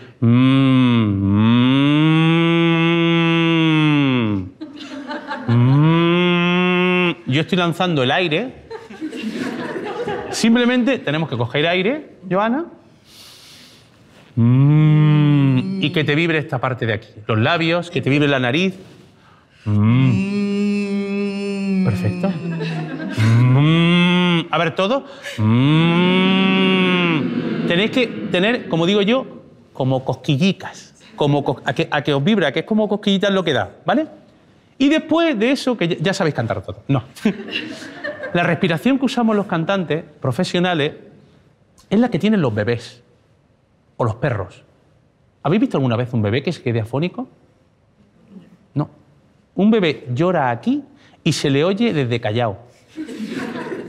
Yo estoy lanzando el aire. Simplemente tenemos que coger aire, Joana, Mm. Y que te vibre esta parte de aquí. Los labios, que te vibre la nariz. Mm. Perfecto. Mm. A ver, todo. Tenéis que tener, como digo yo, como cosquillitas. Como a, que, os vibra, que es como cosquillitas lo que da, ¿vale? Y después de eso, que ya sabéis cantar todo. No. la respiración que usamos los cantantes profesionales es la que tienen los bebés o los perros. ¿Habéis visto alguna vez un bebé que se quede afónico? No. Un bebé llora aquí y se le oye desde callado.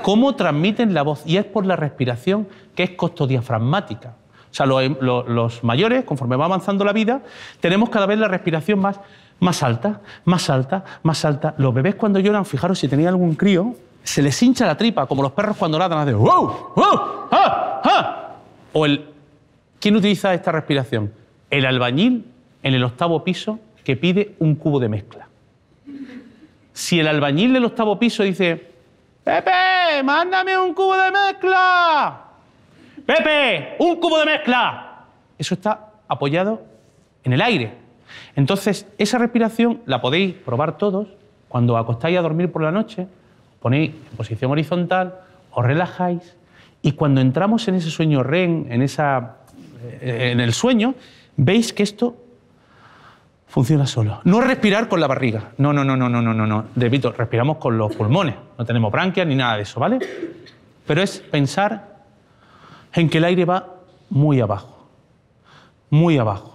¿Cómo transmiten la voz? Y es por la respiración que es costodiafragmática. O sea, los, mayores, conforme va avanzando la vida, tenemos cada vez la respiración más, más alta, más alta, más alta. Los bebés cuando lloran, fijaros si tenía algún crío, se les hincha la tripa, como los perros cuando ladran. hacen ¡wow! ¡wow! ¡ah! ¡ah! O el ¿Quién utiliza esta respiración? El albañil en el octavo piso que pide un cubo de mezcla. Si el albañil del octavo piso dice, Pepe, mándame un cubo de mezcla. Pepe, un cubo de mezcla. Eso está apoyado en el aire. Entonces, esa respiración la podéis probar todos cuando acostáis a dormir por la noche, ponéis en posición horizontal, os relajáis y cuando entramos en ese sueño REN, en esa eh, en el sueño, veis que esto funciona solo. No respirar con la barriga. No, no, no, no, no, no, no. no. respiramos con los pulmones. No tenemos branquias ni nada de eso, ¿vale? Pero es pensar en que el aire va muy abajo. Muy abajo.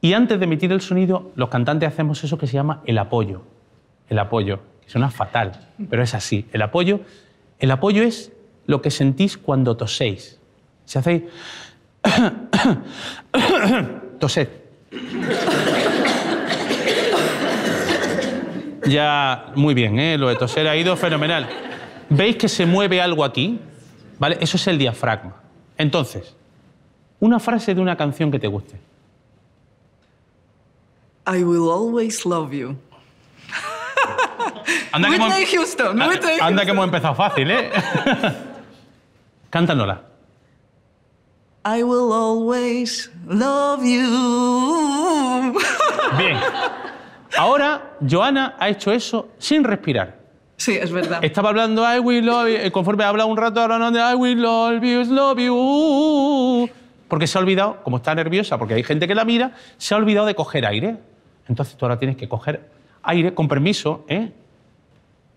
Y antes de emitir el sonido, los cantantes hacemos eso que se llama el apoyo. El apoyo. Que suena fatal, pero es así. El apoyo, el apoyo es lo que sentís cuando toséis. Si hacéis. Tosé. Ya, muy bien, ¿eh? lo de toser ha ido fenomenal. ¿Veis que se mueve algo aquí? ¿Vale? Eso es el diafragma. Entonces, una frase de una canción que te guste. I will always love you. Anda que hemos... empezado fácil, ¿eh? Cántanola. I will always love you. Bien. Ahora Joana ha hecho eso sin respirar. Sí, es verdad. Estaba hablando I will love you, eh, conforme habla un rato no de I will love you, love you. Porque se ha olvidado, como está nerviosa, porque hay gente que la mira, se ha olvidado de coger aire. Entonces tú ahora tienes que coger aire, con permiso, ¿eh?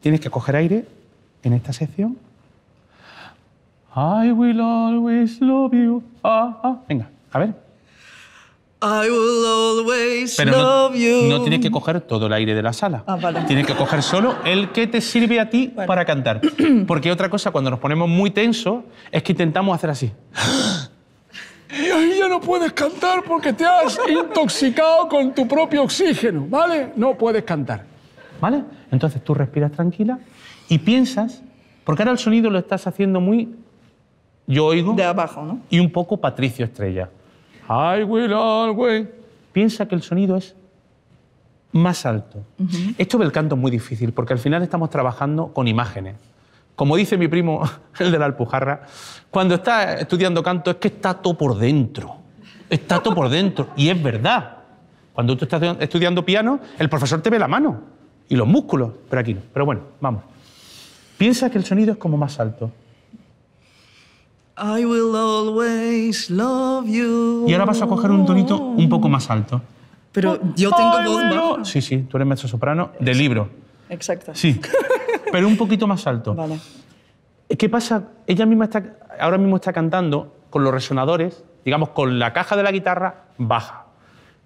Tienes que coger aire en esta sección I will always love you. Ah, ah, Venga, a ver. I will always no, love you. no tienes que coger todo el aire de la sala. Ah, tienes que coger solo el que te sirve a ti para cantar. Porque otra cosa, cuando nos ponemos muy tensos, es que intentamos hacer así. Y ahí ya no puedes cantar porque te has intoxicado con tu propio oxígeno, ¿vale? No puedes cantar. ¿Vale? Entonces tú respiras tranquila y piensas, porque ahora el sonido lo estás haciendo muy yo oigo. De abajo, ¿no? Y un poco Patricio Estrella. I will always. Piensa que el sonido es más alto. Esto del canto es muy difícil porque al final estamos trabajando con imágenes. Como dice mi primo, el de la Alpujarra, cuando está estudiando canto es que está todo por dentro. Está todo por dentro. Y es verdad. Cuando tú estás estudiando piano, el profesor te ve la mano y los músculos, pero aquí no. Pero bueno, vamos. Piensa que el sonido es como más alto. I will always love you. Y ahora vas a coger un tonito un poco más alto. Pero yo tengo voz Sí, sí, tú eres mezzo soprano de libro. Exacto. Sí, pero un poquito más alto. Vale. ¿Qué pasa? Ella misma está, ahora mismo está cantando con los resonadores, digamos, con la caja de la guitarra baja.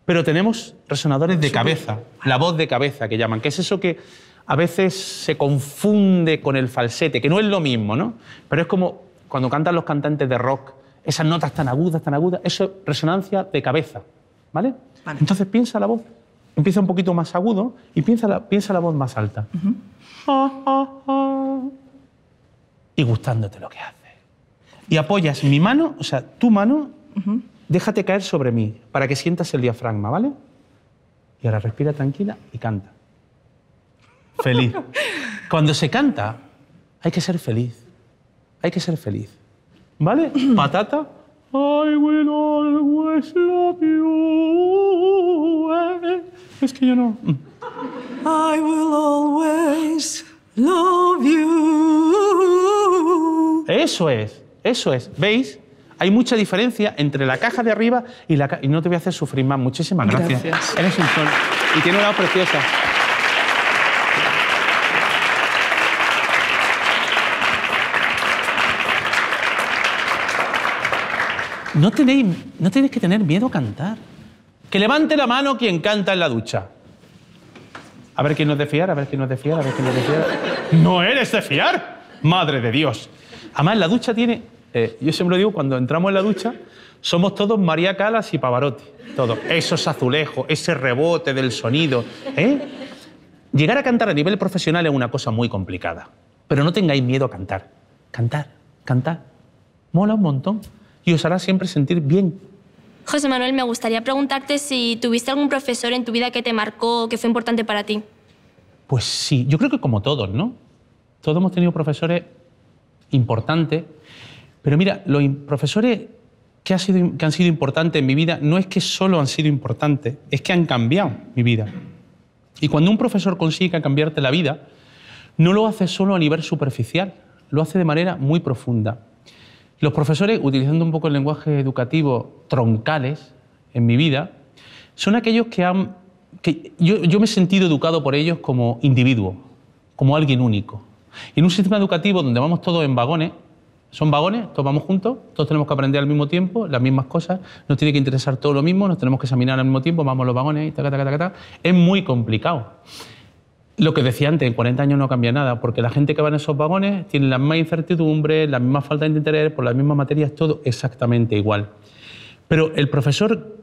Pero tenemos resonadores de cabeza, la voz de cabeza que llaman, que es eso que a veces se confunde con el falsete, que no es lo mismo, ¿no? Pero es como cuando cantan los cantantes de rock, esas notas tan agudas, tan agudas, eso es resonancia de cabeza. ¿Vale? Entonces piensa la voz. Empieza un poquito más agudo y piensa la, piensa la voz más alta. Y gustándote lo que haces. Y apoyas mi mano, o sea, tu mano, déjate caer sobre mí para que sientas el diafragma, ¿vale? Y ahora respira tranquila y canta. Feliz. Cuando se canta, hay que ser feliz hay que ser feliz. ¿Vale? Patata. I will always love you. Es que yo no. I will always love you. Eso es, eso es. ¿Veis? Hay mucha diferencia entre la caja de arriba y la caja. Y no te voy a hacer sufrir más. Muchísimas gracias. Eres un sol. Y tiene una voz preciosa. No tenéis, que tener miedo a cantar. Que levante la mano quien canta en la ducha. A ver quién nos de fiar, a ver quién nos de a ver quién nos de ¡No eres de fiar! ¡Madre de Dios! Además, la ducha tiene. Eh, yo siempre lo digo, cuando entramos en la ducha, somos todos María Calas y Pavarotti. Todos. Esos azulejos, ese rebote del sonido. ¿eh? Llegar a cantar a nivel profesional es una cosa muy complicada. Pero no tengáis miedo a cantar. Cantar, cantar. Mola un montón y os hará siempre sentir bien. José Manuel, me gustaría preguntarte si tuviste algún profesor en tu vida que te marcó, que fue importante para ti. Pues sí, yo creo que como todos, ¿no? Todos hemos tenido profesores importantes, pero mira, los profesores que, han sido importantes en mi vida no es que solo han sido importantes, es que han cambiado mi vida. Y cuando un profesor consigue cambiarte la vida, no lo hace solo a nivel superficial, lo hace de manera muy profunda. Los profesores, utilizando un poco el lenguaje educativo, troncales en mi vida, son aquellos que han... Que yo, yo me he sentido educado por ellos como individuo, como alguien único. en un sistema educativo donde vamos todos en vagones, son vagones, todos vamos juntos, todos tenemos que aprender al mismo tiempo las mismas cosas, nos tiene que interesar todo lo mismo, nos tenemos que examinar al mismo tiempo, vamos los vagones y Es muy complicado. Lo que decía antes, en 40 años no cambia nada, porque la gente que va en esos vagones tiene las mismas incertidumbres, la misma falta de interés por las mismas materias, todo exactamente igual. Pero el profesor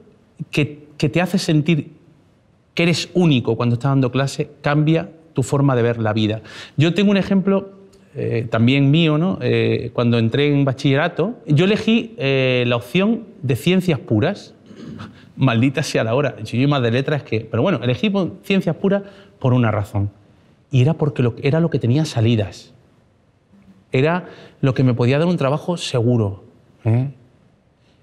que, te hace sentir que eres único cuando estás dando clase cambia tu forma de ver la vida. Yo tengo un ejemplo eh, también mío, ¿no? Eh, cuando entré en bachillerato, yo elegí eh, la opción de ciencias puras maldita sea la hora. Yo más de letras que... Pero bueno, elegí ciencias puras por una razón. Y era porque era lo que tenía salidas. Era lo que me podía dar un trabajo seguro. ¿eh?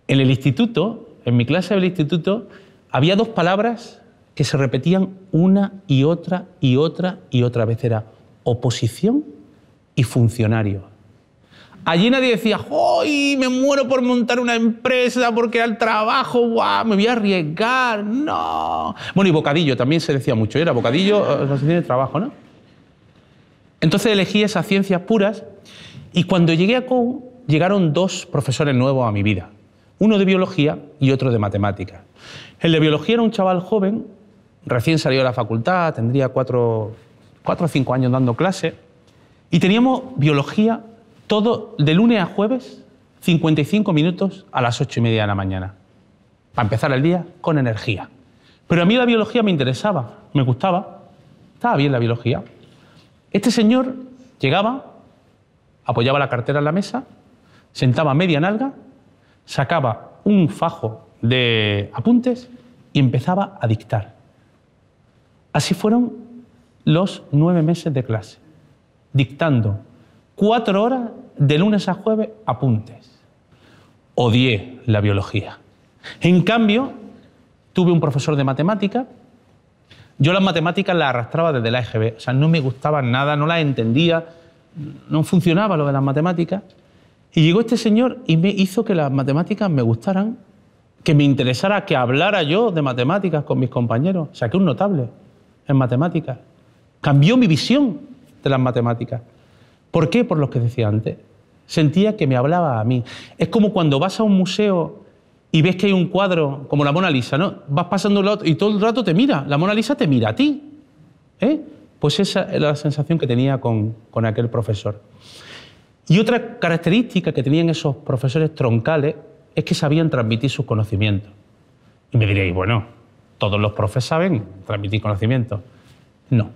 En el instituto, en mi clase del instituto, había dos palabras que se repetían una y otra y otra y otra vez. Era oposición y funcionario. Allí nadie decía, ¡hoy me muero por montar una empresa porque al trabajo, guau, me voy a arriesgar! ¡No! Bueno, y bocadillo también se decía mucho, era bocadillo, eh, no se tiene trabajo, ¿no? Entonces elegí esas ciencias puras y cuando llegué a COU llegaron dos profesores nuevos a mi vida, uno de biología y otro de matemáticas. El de biología era un chaval joven, recién salió de la facultad, tendría cuatro, cuatro o cinco años dando clase, y teníamos biología todo de lunes a jueves, 55 minutos a las 8 y media de la mañana. Para empezar el día con energía. Pero a mí la biología me interesaba, me gustaba. Estaba bien la biología. Este señor llegaba, apoyaba la cartera en la mesa, sentaba media nalga, sacaba un fajo de apuntes y empezaba a dictar. Así fueron los nueve meses de clase, dictando cuatro horas de lunes a jueves apuntes. Odié la biología. En cambio, tuve un profesor de matemáticas. Yo las matemáticas las arrastraba desde la EGB, o sea, no me gustaba nada, no las entendía, no funcionaba lo de las matemáticas. Y llegó este señor y me hizo que las matemáticas me gustaran, que me interesara, que hablara yo de matemáticas con mis compañeros. O sea, que un notable en matemáticas. Cambió mi visión de las matemáticas. ¿Por qué? Por lo que decía antes. Sentía que me hablaba a mí. Es como cuando vas a un museo y ves que hay un cuadro como la Mona Lisa, ¿no? Vas pasando y todo el rato te mira. La Mona Lisa te mira a ti. ¿eh? Pues esa es la sensación que tenía con, con aquel profesor. Y otra característica que tenían esos profesores troncales es que sabían transmitir sus conocimientos. Y me diréis, bueno, todos los profes saben transmitir conocimientos. No.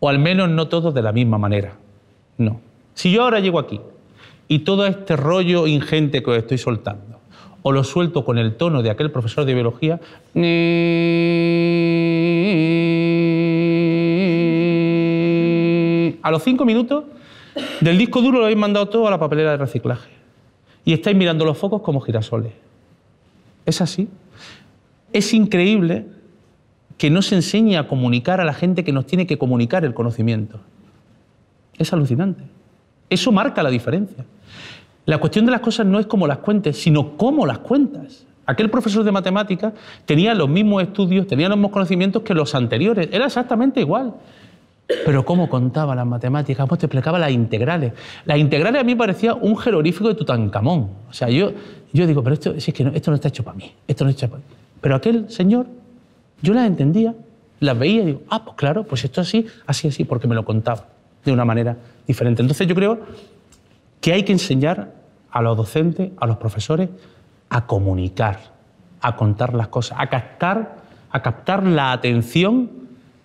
O al menos no todos de la misma manera. No. Si yo ahora llego aquí y todo este rollo ingente que os estoy soltando, o lo suelto con el tono de aquel profesor de biología, a los cinco minutos del disco duro lo habéis mandado todo a la papelera de reciclaje. Y estáis mirando los focos como girasoles. Es así. Es increíble que no se enseñe a comunicar a la gente que nos tiene que comunicar el conocimiento. Es alucinante. Eso marca la diferencia. La cuestión de las cosas no es cómo las cuentes, sino cómo las cuentas. Aquel profesor de matemáticas tenía los mismos estudios, tenía los mismos conocimientos que los anteriores. Era exactamente igual. Pero cómo contaba las matemáticas, cómo te explicaba las integrales. Las integrales a mí parecía un jeroglífico de Tutankamón. O sea, yo, yo digo, pero esto, es que no, esto no está hecho para mí. Esto no está hecho para mí. Pero aquel señor, yo las entendía, las veía y digo, ah, pues claro, pues esto así, así, así, porque me lo contaba de una manera diferente. Entonces yo creo que hay que enseñar a los docentes, a los profesores, a comunicar, a contar las cosas, a captar, a captar la atención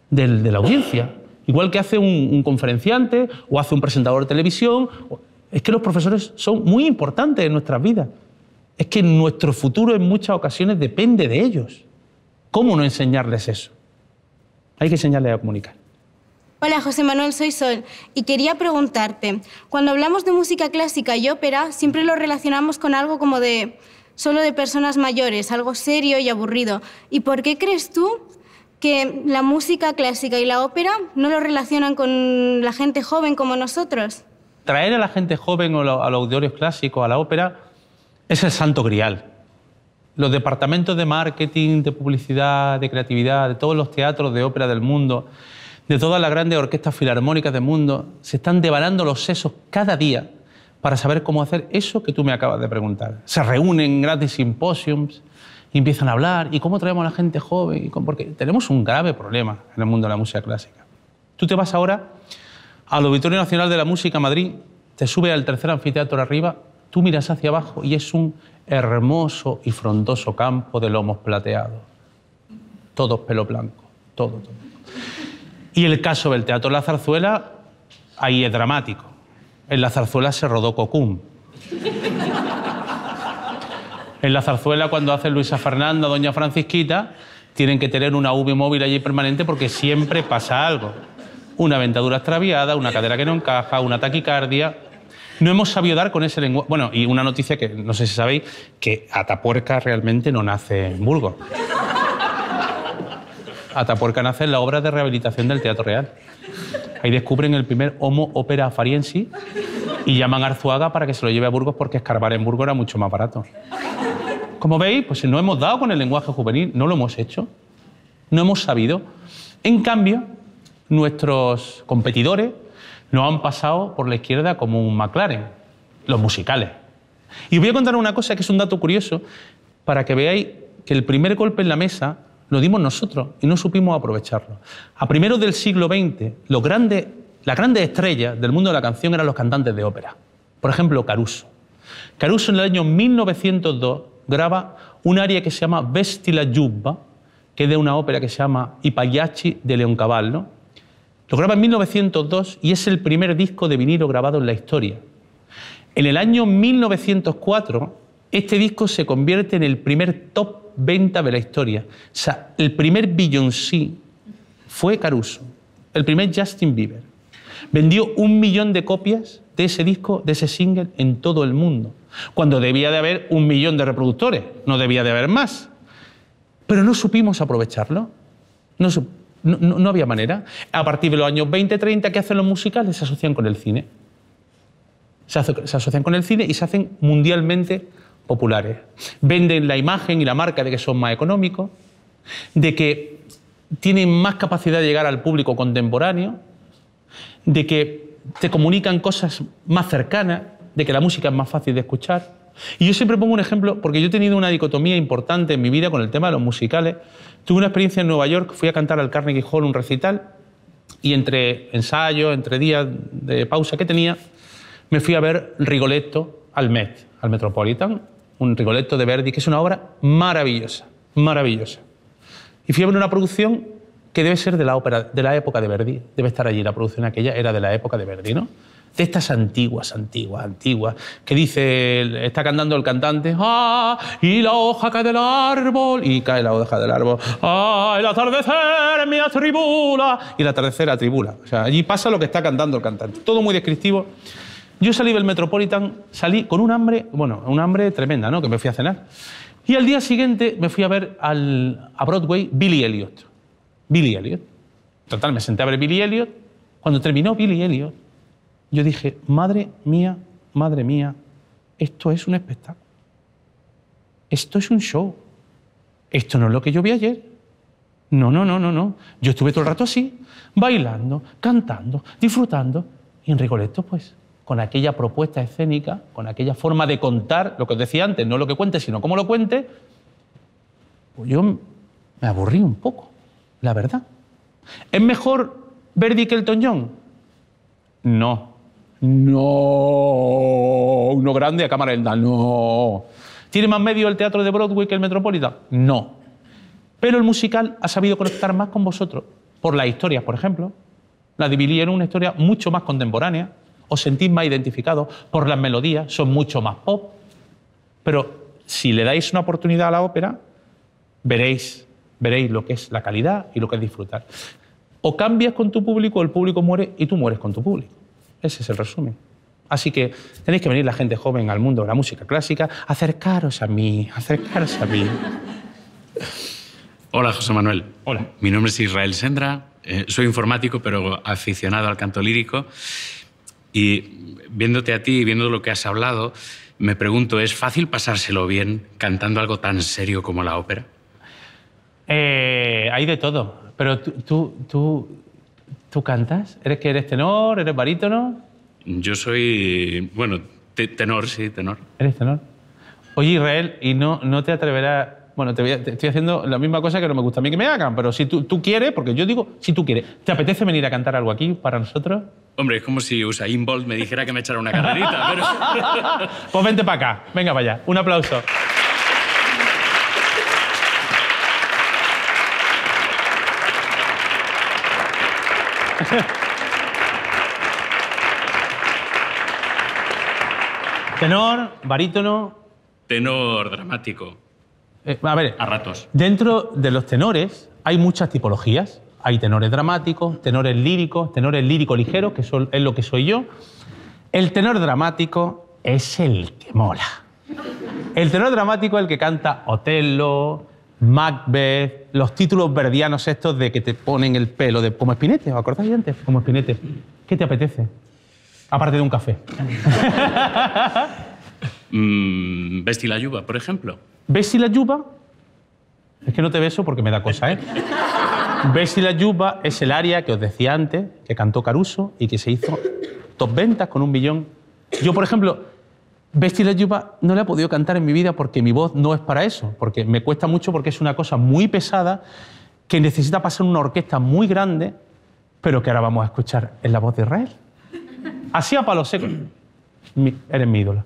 de la audiencia. Igual que hace un, un, conferenciante o hace un presentador de televisión. Es que los profesores son muy importantes en nuestras vidas. Es que nuestro futuro en muchas ocasiones depende de ellos. ¿Cómo no enseñarles eso? Hay que enseñarles a comunicar. Hola José Manuel, soy Sol y quería preguntarte, cuando hablamos de música clásica y ópera, siempre lo relacionamos con algo como de solo de personas mayores, algo serio y aburrido. ¿Y por qué crees tú que la música clásica y la ópera no lo relacionan con la gente joven como nosotros? Traer a la gente joven o a los auditorios clásicos, a la ópera, es el santo grial. Los departamentos de marketing, de publicidad, de creatividad, de todos los teatros de ópera del mundo de todas las grandes orquestas filarmónicas del mundo se están devanando los sesos cada día para saber cómo hacer eso que tú me acabas de preguntar. Se reúnen grandes gratis simposiums y empiezan a hablar y cómo traemos a la gente joven, porque tenemos un grave problema en el mundo de la música clásica. Tú te vas ahora al Auditorio Nacional de la Música Madrid, te subes al tercer anfiteatro arriba, tú miras hacia abajo y es un hermoso y frondoso campo de lomos plateados. Todos pelo blanco, todo, todo. Y el caso del Teatro La Zarzuela, ahí es dramático. En La Zarzuela se rodó Cocum. En La Zarzuela, cuando hacen Luisa Fernanda, Doña Francisquita, tienen que tener una V móvil allí permanente porque siempre pasa algo. Una ventadura extraviada, una cadera que no encaja, una taquicardia. No hemos sabido dar con ese lenguaje. Bueno, y una noticia que no sé si sabéis, que Atapuerca realmente no nace en Burgos. Atapuerca nace en la obra de rehabilitación del Teatro Real. Ahí descubren el primer Homo Opera Fariensi y llaman a Arzuaga para que se lo lleve a Burgos porque escarbar en Burgos era mucho más barato. Como veis, pues no hemos dado con el lenguaje juvenil, no lo hemos hecho, no hemos sabido. En cambio, nuestros competidores nos han pasado por la izquierda como un McLaren, los musicales. Y os voy a contar una cosa que es un dato curioso para que veáis que el primer golpe en la mesa lo dimos nosotros y no supimos aprovecharlo. A primeros del siglo XX, la grande las grandes estrellas del mundo de la canción eran los cantantes de ópera. Por ejemplo, Caruso. Caruso en el año 1902 graba un aria que se llama Vesti la Giubba, que es de una ópera que se llama I Pagliacci de Leoncavallo. Lo graba en 1902 y es el primer disco de vinilo grabado en la historia. En el año 1904 este disco se convierte en el primer top venta de la historia. O sea, el primer Beyoncé fue Caruso, el primer Justin Bieber. Vendió un millón de copias de ese disco, de ese single, en todo el mundo, cuando debía de haber un millón de reproductores, no debía de haber más. Pero no supimos aprovecharlo. No, había manera. A partir de los años 20, 30, ¿qué hacen los musicales? Se asocian con el cine. se asocian con el cine y se hacen mundialmente populares. Venden la imagen y la marca de que son más económicos, de que tienen más capacidad de llegar al público contemporáneo, de que te comunican cosas más cercanas, de que la música es más fácil de escuchar. Y yo siempre pongo un ejemplo, porque yo he tenido una dicotomía importante en mi vida con el tema de los musicales. Tuve una experiencia en Nueva York, fui a cantar al Carnegie Hall un recital y entre ensayos, entre días de pausa que tenía, me fui a ver Rigoletto al Met, al Metropolitan, un Rigoletto de Verdi, que es una obra maravillosa, maravillosa. Y fui a ver una producción que debe ser de la, ópera, de la época de Verdi, debe estar allí, la producción aquella era de la época de Verdi, ¿no? de estas antiguas, antiguas, antiguas, que dice, está cantando el cantante, ¡ah! Y la hoja cae del árbol, y cae la hoja del árbol, ¡ah! El atardecer me atribula, y el atardecer atribula. O sea, allí pasa lo que está cantando el cantante. Todo muy descriptivo. Yo salí del Metropolitan, salí con un hambre, bueno, un hambre tremenda, ¿no? Que me fui a cenar. Y al día siguiente me fui a ver a Broadway Billy Elliot. Billy Elliot. Total, me senté a ver Billy Elliot. Cuando terminó Billy Elliot, yo dije, madre mía, madre mía, esto es un espectáculo. Esto es un show. Esto no es lo que yo vi ayer. No, no, no, no, no. Yo estuve todo el rato así, bailando, cantando, disfrutando. Y en Rigoletto, pues, con aquella propuesta escénica, con aquella forma de contar, lo que os decía antes, no lo que cuente, sino cómo lo cuente, pues yo me aburrí un poco, la verdad. ¿Es mejor Verdi que Elton John? No. No. Uno grande a cámara No. ¿Tiene más medio el teatro de Broadway que el Metropolitan? No. Pero el musical ha sabido conectar más con vosotros. Por las historias, por ejemplo. La de Billy era una historia mucho más contemporánea os sentís más identificados por las melodías, son mucho más pop. Pero si le dais una oportunidad a la ópera, veréis, veréis lo que es la calidad y lo que es disfrutar. O cambias con tu público, el público muere y tú mueres con tu público. Ese es el resumen. Así que tenéis que venir la gente joven al mundo de la música clásica, acercaros a mí, acercaros a mí. Hola, José Manuel. Hola. Mi nombre es Israel Sendra, eh, soy informático, pero aficionado al canto lírico. Y viéndote a ti y viendo lo que has hablado, me pregunto, ¿es fácil pasárselo bien cantando algo tan serio como la ópera? Eh, hay de todo, pero tú, tú, tú, cantas, ¿eres que eres tenor, eres barítono? Yo soy, bueno, tenor, sí, tenor. ¿Eres tenor? Oye, Israel, ¿y no, no te atreverás bueno, estoy haciendo la misma cosa que no me gusta a mí que me hagan, pero si tú, tú, quieres, porque yo digo, si tú quieres, ¿te apetece venir a cantar algo aquí para nosotros? Hombre, es como si usa Bolt me dijera que me echara una carrerita, pero... Pues vente para acá. Venga, vaya. Un aplauso. Tenor, barítono... Tenor dramático. Eh, a ver... A ratos. Dentro de los tenores hay muchas tipologías. Hay tenores dramáticos, tenores líricos, tenores lírico ligeros, que es lo que soy yo. El tenor dramático es el que mola. El tenor dramático es el que canta Otello, Macbeth, los títulos verdianos estos de que te ponen el pelo de como espinete, ¿os acordáis antes? Como espinete. ¿Qué te apetece? Aparte de un café. ¿Ves mm, la lluvia, por ejemplo. Vestir la lluvia? Es que no te beso porque me da cosa, ¿eh? y la Yuba es el área que os decía antes, que cantó Caruso y que se hizo top ventas con un billón. Yo, por ejemplo, y la Yuba no la he podido cantar en mi vida porque mi voz no es para eso, porque me cuesta mucho porque es una cosa muy pesada que necesita pasar una orquesta muy grande, pero que ahora vamos a escuchar en la voz de Israel. Así a palo seco. eres mi ídola.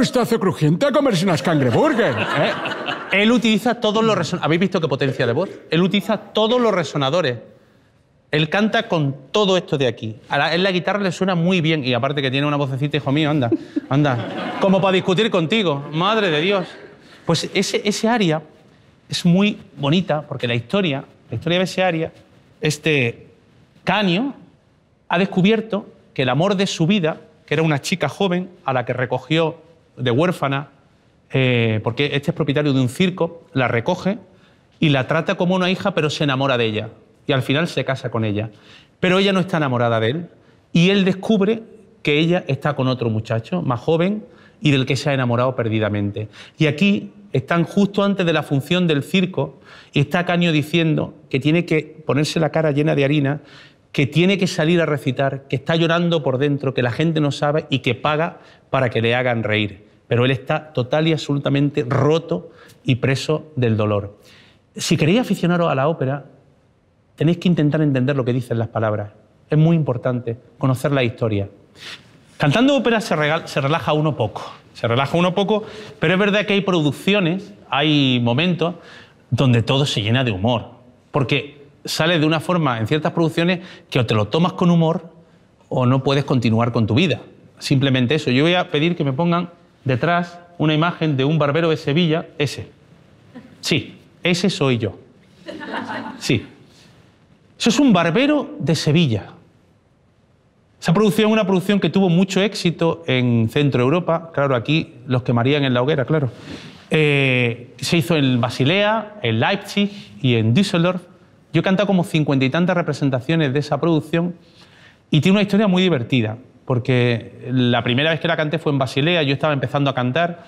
crustáceo crujiente a comerse unas cangreburger. ¿eh? Él utiliza todos los resonadores. ¿Habéis visto qué potencia de voz? Él utiliza todos los resonadores. Él canta con todo esto de aquí. A la, él la guitarra le suena muy bien y aparte que tiene una vocecita, hijo mío, anda, anda. Como para discutir contigo, madre de Dios. Pues ese, ese área es muy bonita porque la historia, la historia de ese área, este Canio ha descubierto que el amor de su vida, que era una chica joven a la que recogió de huérfana, eh, porque este es propietario de un circo, la recoge y la trata como una hija, pero se enamora de ella. Y al final se casa con ella. Pero ella no está enamorada de él. Y él descubre que ella está con otro muchacho, más joven, y del que se ha enamorado perdidamente. Y aquí están justo antes de la función del circo y está Caño diciendo que tiene que ponerse la cara llena de harina, que tiene que salir a recitar, que está llorando por dentro, que la gente no sabe y que paga para que le hagan reír, pero él está total y absolutamente roto y preso del dolor. Si queréis aficionaros a la ópera, tenéis que intentar entender lo que dicen las palabras. Es muy importante conocer la historia. Cantando ópera se, relaja uno poco, se relaja uno poco, pero es verdad que hay producciones, hay momentos donde todo se llena de humor, porque sale de una forma en ciertas producciones que o te lo tomas con humor o no puedes continuar con tu vida simplemente eso. Yo voy a pedir que me pongan detrás una imagen de un barbero de Sevilla, ese. Sí, ese soy yo. Sí. Eso es un barbero de Sevilla. Esa producción una producción que tuvo mucho éxito en Centro Europa, claro, aquí los quemarían en la hoguera, claro. Eh, se hizo en Basilea, en Leipzig y en Düsseldorf. Yo he cantado como cincuenta y tantas representaciones de esa producción y tiene una historia muy divertida porque la primera vez que la canté fue en Basilea, yo estaba empezando a cantar.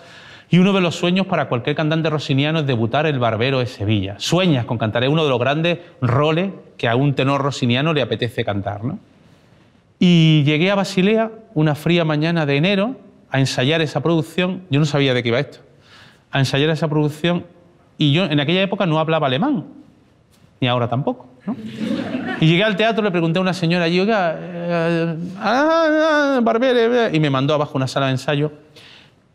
Y uno de los sueños para cualquier cantante rossiniano es debutar el Barbero de Sevilla. Sueñas con cantar, es uno de los grandes roles que a un tenor rossiniano le apetece cantar. ¿no? Y llegué a Basilea una fría mañana de enero a ensayar esa producción. Yo no sabía de qué iba esto. A ensayar esa producción. Y yo en aquella época no hablaba alemán, ni ahora tampoco. ¿no? Y llegué al teatro, le pregunté a una señora allí, oiga, eh, ah, ah, ah, eh". y me mandó abajo a una sala de ensayo.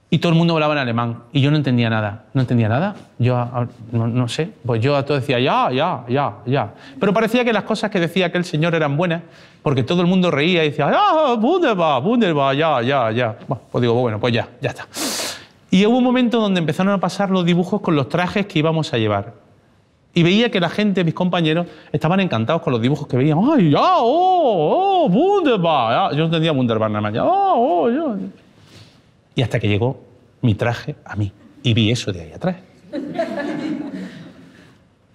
Y todo el mundo hablaba en alemán. Y yo no entendía nada. No entendía nada. Yo no, sé. Pues yo a todo decía, ya, ya, ya, ya. Pero parecía que las cosas que decía aquel señor eran buenas, porque todo el mundo reía y decía, ah, wunderbar, wunderbar, ya, ya, ya. pues digo, bueno, pues ya, ya está. Y hubo un momento donde empezaron a pasar los dibujos con los trajes que íbamos a llevar. Y veía que la gente, mis compañeros, estaban encantados con los dibujos que veían. ¡Ay, ya! ¡Oh! ¡Oh! ¡Wunderbar! Ah, yo no entendía Wunderbar nada más. ¡Oh! ¡Oh! Y hasta que llegó mi traje a mí y vi eso de ahí atrás.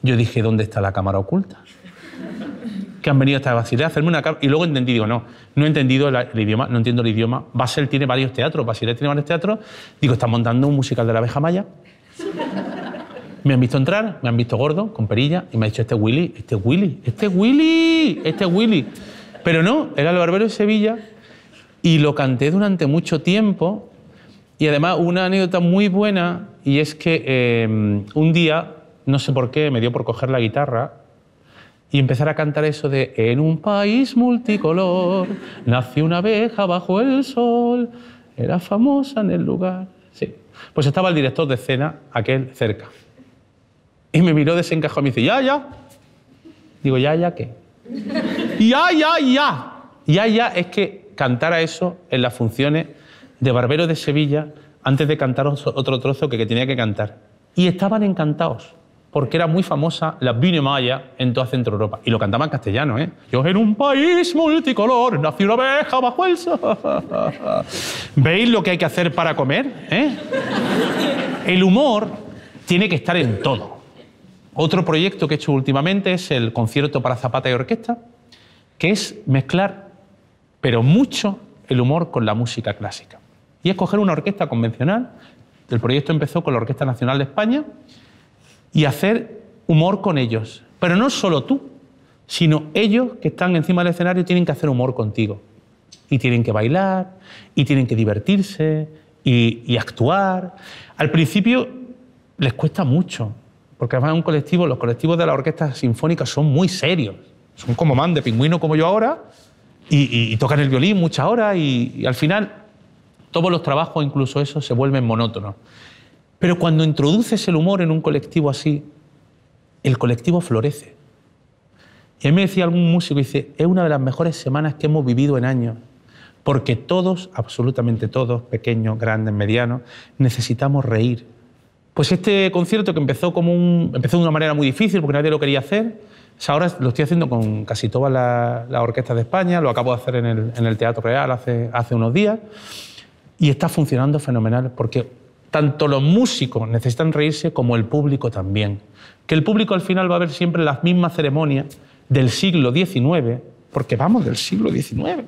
Yo dije, ¿dónde está la cámara oculta? Que han venido hasta Basilea a hacerme una cámara. Y luego entendí, digo, no, no he entendido el, idioma, no entiendo el idioma. Basel tiene varios teatros, Basilea tiene varios teatros. Digo, están montando un musical de la abeja maya. Me han visto entrar, me han visto gordo, con perilla, y me ha dicho, este es Willy, este es Willy, este es Willy, este es Willy. Pero no, era el barbero de Sevilla y lo canté durante mucho tiempo. Y además una anécdota muy buena, y es que em, un día, no sé por qué, me dio por coger la guitarra y empezar a cantar eso de En un país multicolor, nació una abeja bajo el sol, era famosa en el lugar. Sí. Pues estaba el director de escena, aquel cerca. Y me miró desencajado y me dice, ya, ya. Digo, ya, ya, ¿qué? ya, ya, ya. Ya, ya, es que cantara eso en las funciones de Barbero de Sevilla antes de cantar otro trozo que, tenía que cantar. Y estaban encantados, porque era muy famosa la Vine en toda Centro Europa. Y lo cantaba en castellano, ¿eh? Yo en un país multicolor nació una abeja bajo el sol. ¿Veis lo que hay que hacer para comer? ¿Eh? El humor tiene que estar en todo. Otro proyecto que he hecho últimamente es el concierto para zapata y orquesta, que es mezclar, pero mucho, el humor con la música clásica. Y escoger una orquesta convencional. El proyecto empezó con la Orquesta Nacional de España y hacer humor con ellos. Pero no solo tú, sino ellos que están encima del escenario tienen que hacer humor contigo. Y tienen que bailar, y tienen que divertirse, y actuar. Al principio les cuesta mucho, porque además un colectivo, los colectivos de la orquesta sinfónica son muy serios. Son como man de pingüino como yo ahora, y, tocan el violín muchas horas, y, al final todos los trabajos, incluso eso, se vuelven monótonos. Pero cuando introduces el humor en un colectivo así, el colectivo florece. Y me decía algún músico, dice, es una de las mejores semanas que hemos vivido en años, porque todos, absolutamente todos, pequeños, grandes, medianos, necesitamos reír, pues este concierto que empezó, como empezó de una manera muy difícil porque nadie lo quería hacer, ahora lo estoy haciendo con casi todas las, orquestas de España, lo acabo de hacer en el, Teatro Real hace, hace unos días y está funcionando fenomenal porque tanto los músicos necesitan reírse como el público también. Que el público al final va a ver siempre las mismas ceremonias del siglo XIX, porque vamos del siglo XIX.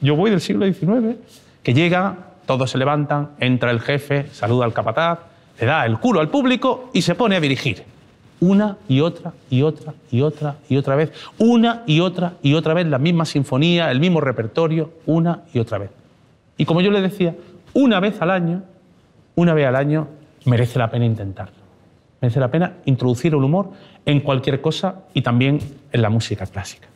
Yo voy del siglo XIX, que llega, todos se levantan, entra el jefe, saluda al capataz, se da el culo al público y se pone a dirigir. Una y otra y otra y otra y otra vez. Una y otra y otra vez la misma sinfonía, el mismo repertorio, una y otra vez. Y como yo le decía, una vez al año, una vez al año merece la pena intentarlo. Merece la pena introducir el humor en cualquier cosa y también en la música clásica.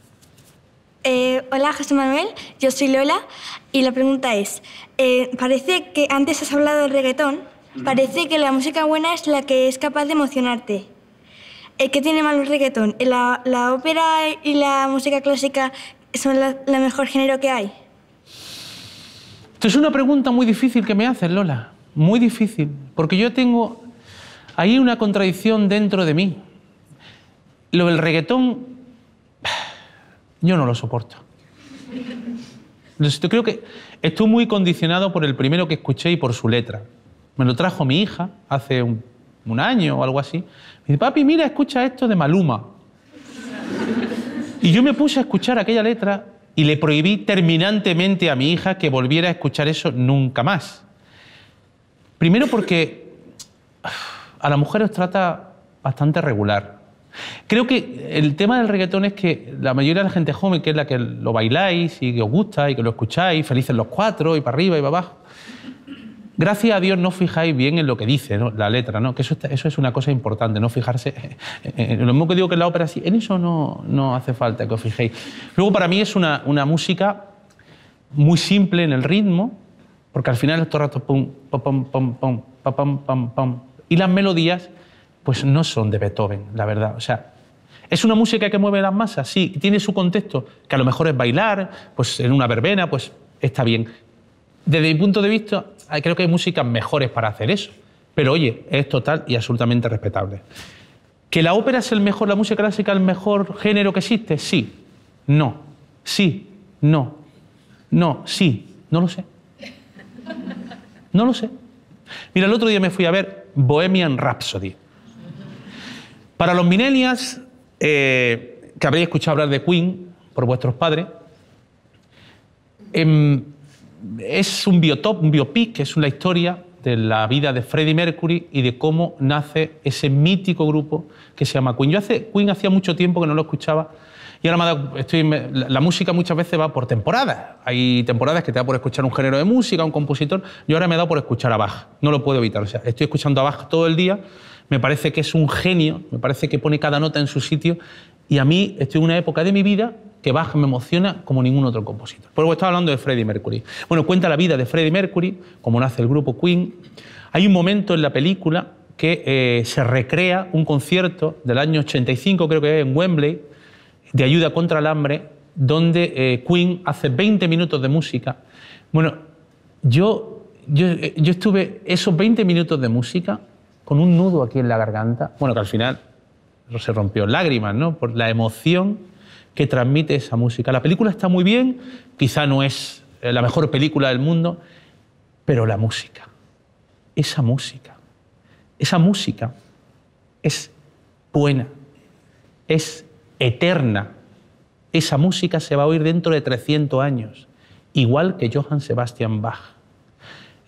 Eh, hola, José Manuel. Yo soy Lola y la pregunta es, eh, parece que antes has hablado del reggaetón Parece que la música buena es la que es capaz de emocionarte. El que tiene mal reggaetón, la, la ópera y la música clásica son el mejor género que hay. Esto es una pregunta muy difícil que me haces, Lola. Muy difícil. Porque yo tengo ahí una contradicción dentro de mí. Lo del reggaetón, yo no lo soporto. yo creo que estoy muy condicionado por el primero que escuché y por su letra. Me lo trajo mi hija hace un, año o algo así. Me dice, papi, mira, escucha esto de Maluma. Y yo me puse a escuchar aquella letra y le prohibí terminantemente a mi hija que volviera a escuchar eso nunca más. Primero porque a la mujer os trata bastante regular. Creo que el tema del reggaetón es que la mayoría de la gente joven, que es la que lo bailáis y que os gusta y que lo escucháis, felices los cuatro y para arriba y para abajo, Gracias a Dios no fijáis bien en lo que dice la letra, ¿no? que eso, eso, es una cosa importante, no fijarse. lo mismo que digo que en la ópera, sí, en eso no, no hace falta que os fijéis. Luego, para mí es una, una música muy simple en el ritmo, porque al final es todo rato pum, pum, pum, pum, pum, pum, pum, Y las melodías, pues no son de Beethoven, la verdad. O sea, ¿Es una música que mueve las masas? Sí, tiene su contexto, que a lo mejor es bailar, pues en una verbena, pues está bien. Desde mi punto de vista, creo que hay músicas mejores para hacer eso. Pero oye, es total y absolutamente respetable. ¿Que la ópera es el mejor, la música clásica el mejor género que existe? Sí, no, sí, no, no, sí, no lo sé. No lo sé. Mira, el otro día me fui a ver Bohemian Rhapsody. Para los millennials, eh, que habréis escuchado hablar de Queen por vuestros padres, en... Em, es un biotop, un biopic, es una historia de la vida de Freddie Mercury y de cómo nace ese mítico grupo que se llama Queen. Yo hace, Queen hacía mucho tiempo que no lo escuchaba y ahora me la, música muchas veces va por temporadas. Hay temporadas que te da por escuchar un género de música, un compositor. Yo ahora me he dado por escuchar a Bach. No lo puedo evitar. O sea, estoy escuchando a Bach todo el día. Me parece que es un genio. Me parece que pone cada nota en su sitio y a mí estoy en una época de mi vida que Bach me emociona como ningún otro compositor. Por estaba hablando de Freddie Mercury. Bueno, cuenta la vida de Freddie Mercury, como nace el grupo Queen. Hay un momento en la película que eh, se recrea un concierto del año 85, creo que es, en Wembley, de ayuda contra el hambre, donde eh, Queen hace 20 minutos de música. Bueno, yo, yo, eh, yo estuve esos 20 minutos de música con un nudo aquí en la garganta, bueno, que al final se rompió lágrimas, ¿no? Por la emoción que transmite esa música. La película está muy bien, quizá no es eh, la mejor película del mundo, pero la música, esa música, esa música es buena, es eterna. Esa música se va a oír dentro de 300 años, igual que Johann Sebastian Bach.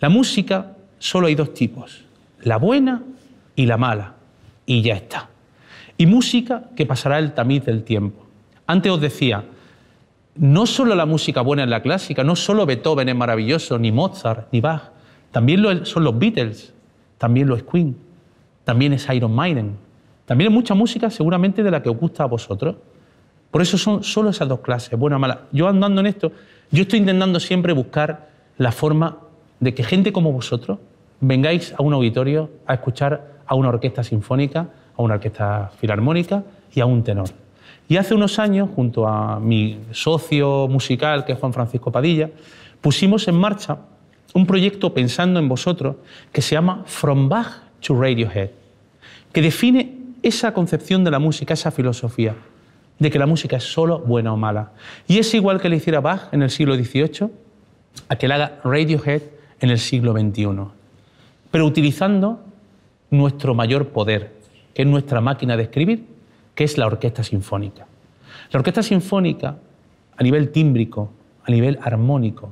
La música solo hay dos tipos, la buena y la mala, y ya está y música que pasará el tamiz del tiempo. Antes os decía, no solo la música buena es la clásica, no solo Beethoven es maravilloso, ni Mozart, ni Bach, también son los Beatles, también lo es Queen, también es Iron Maiden, también es mucha música seguramente de la que os gusta a vosotros. Por eso son solo esas dos clases, buena o mala. Yo andando en esto, yo estoy intentando siempre buscar la forma de que gente como vosotros vengáis a un auditorio a escuchar a una orquesta sinfónica, a una orquesta filarmónica y a un tenor. Y hace unos años, junto a mi socio musical, que es Juan Francisco Padilla, pusimos en marcha un proyecto pensando en vosotros que se llama From Bach to Radiohead, que define esa concepción de la música, esa filosofía, de que la música es solo buena o mala. Y es igual que le hiciera Bach en el siglo XVIII a que le haga Radiohead en el siglo XXI, pero utilizando nuestro mayor poder, que es nuestra máquina de escribir, que es la orquesta sinfónica. La orquesta sinfónica, a nivel tímbrico, a nivel armónico,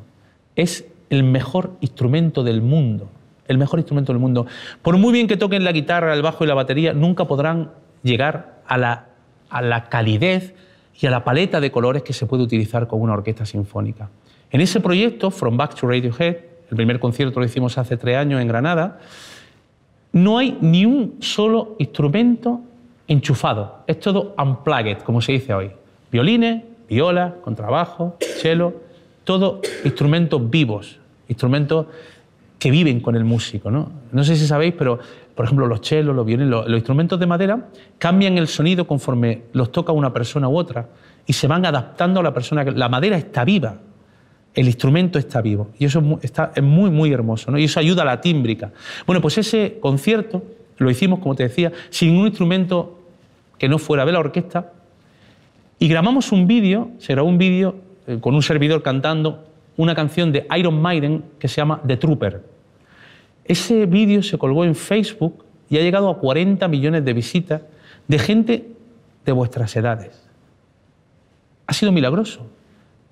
es el mejor instrumento del mundo, el mejor instrumento del mundo. Por muy bien que toquen la guitarra, el bajo y la batería, nunca podrán llegar a la, a la calidez y a la paleta de colores que se puede utilizar con una orquesta sinfónica. En ese proyecto, From Back to Radiohead, el primer concierto lo hicimos hace tres años en Granada, no hay ni un solo instrumento enchufado. Es todo unplugged, como se dice hoy. Violines, violas, contrabajo, cello, todos instrumentos vivos, instrumentos que viven con el músico. ¿no? sé si sabéis, pero por ejemplo los chelos, los violines, los, los, instrumentos de madera cambian el sonido conforme los toca una persona u otra y se van adaptando a la persona. La madera está viva, el instrumento está vivo. Y eso está, es muy, muy hermoso. ¿no? Y eso ayuda a la tímbrica. Bueno, pues ese concierto lo hicimos, como te decía, sin un instrumento que no fuera de la orquesta. Y grabamos un vídeo, se grabó un vídeo eh, con un servidor cantando una canción de Iron Maiden que se llama The Trooper. Ese vídeo se colgó en Facebook y ha llegado a 40 millones de visitas de gente de vuestras edades. Ha sido milagroso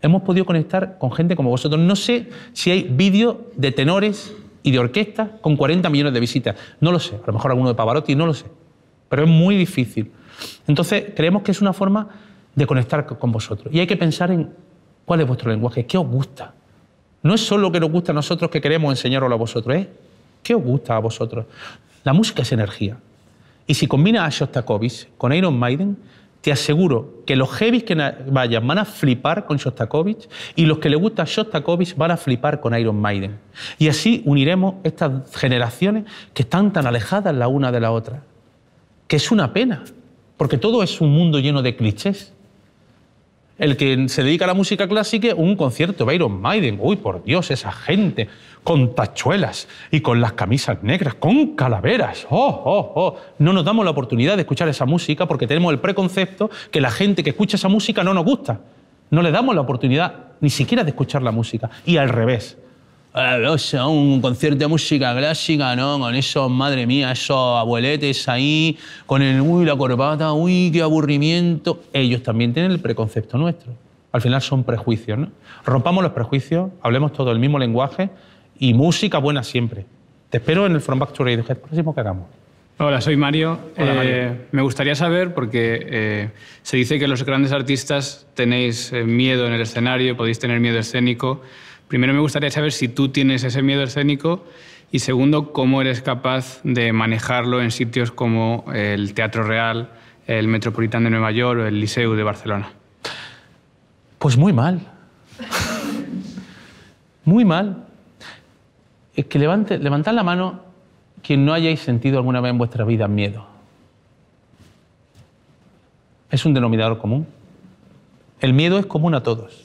hemos podido conectar con gente como vosotros. No sé si hay vídeos de tenores y de orquestas con 40 millones de visitas. No lo sé. A lo mejor alguno de Pavarotti, no lo sé. Pero es muy difícil. Entonces, creemos que es una forma de conectar con vosotros. Y hay que pensar en cuál es vuestro lenguaje, qué os gusta. No es solo lo que nos gusta a nosotros que queremos enseñaros a vosotros, ¿eh? qué os gusta a vosotros. La música es energía. Y si combina a Shostakovich con Iron Maiden, te aseguro que los heavies que vayan van a flipar con Shostakovich y los que le gusta Shostakovich van a flipar con Iron Maiden. Y así uniremos estas generaciones que están tan alejadas la una de la otra, que es una pena, porque todo es un mundo lleno de clichés el que se dedica a la música clásica, un concierto de Iron Maiden. Uy, por Dios, esa gente con tachuelas y con las camisas negras, con calaveras. Oh, oh, oh. No nos damos la oportunidad de escuchar esa música porque tenemos el preconcepto que la gente que escucha esa música no nos gusta. No le damos la oportunidad ni siquiera de escuchar la música. Y al revés, o sea, un concierto de música clásica, ¿no? Con esos, madre mía, esos abueletes ahí, con el, uy, la corbata, uy, qué aburrimiento. Ellos también tienen el preconcepto nuestro. Al final son prejuicios, ¿no? Rompamos los prejuicios, hablemos todo el mismo lenguaje y música buena siempre. Te espero en el Front Back to Radiohead próximo que hagamos. Hola, soy Mario. Eh, me gustaría saber, porque eh, se dice que los grandes artistas tenéis eh, miedo en el escenario, podéis tener miedo escénico. Primero me gustaría saber si tú tienes ese miedo escénico y segundo, cómo eres capaz de manejarlo en sitios como el Teatro Real, el Metropolitan de Nueva York o el Liceu de Barcelona. Pues muy mal. muy mal. Es que levantad la mano quien no hayáis sentido alguna vez en vuestra vida miedo. Es un denominador común. El miedo es común a todos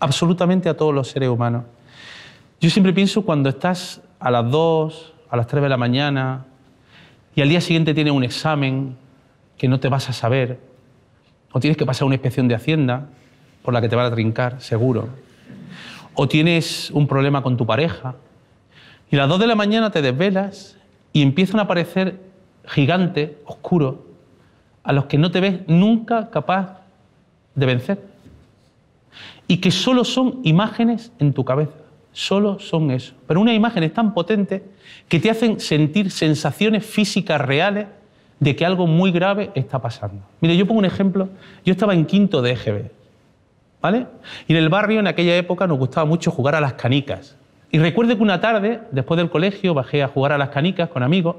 absolutamente a todos los seres humanos. Yo siempre pienso cuando estás a las 2, a las 3 de la mañana y al día siguiente tienes un examen que no te vas a saber, o tienes que pasar una inspección de Hacienda por la que te van a trincar, seguro, o tienes un problema con tu pareja y a las 2 de la mañana te desvelas y empiezan a aparecer gigantes oscuros a los que no te ves nunca capaz de vencer y que solo son imágenes en tu cabeza. Solo son eso. Pero una imagen es tan potente que te hacen sentir sensaciones físicas reales de que algo muy grave está pasando. Mire, yo pongo un ejemplo. Yo estaba en quinto de EGB, ¿vale? Y en el barrio en aquella época nos gustaba mucho jugar a las canicas. Y recuerdo que una tarde, después del colegio, bajé a jugar a las canicas con amigos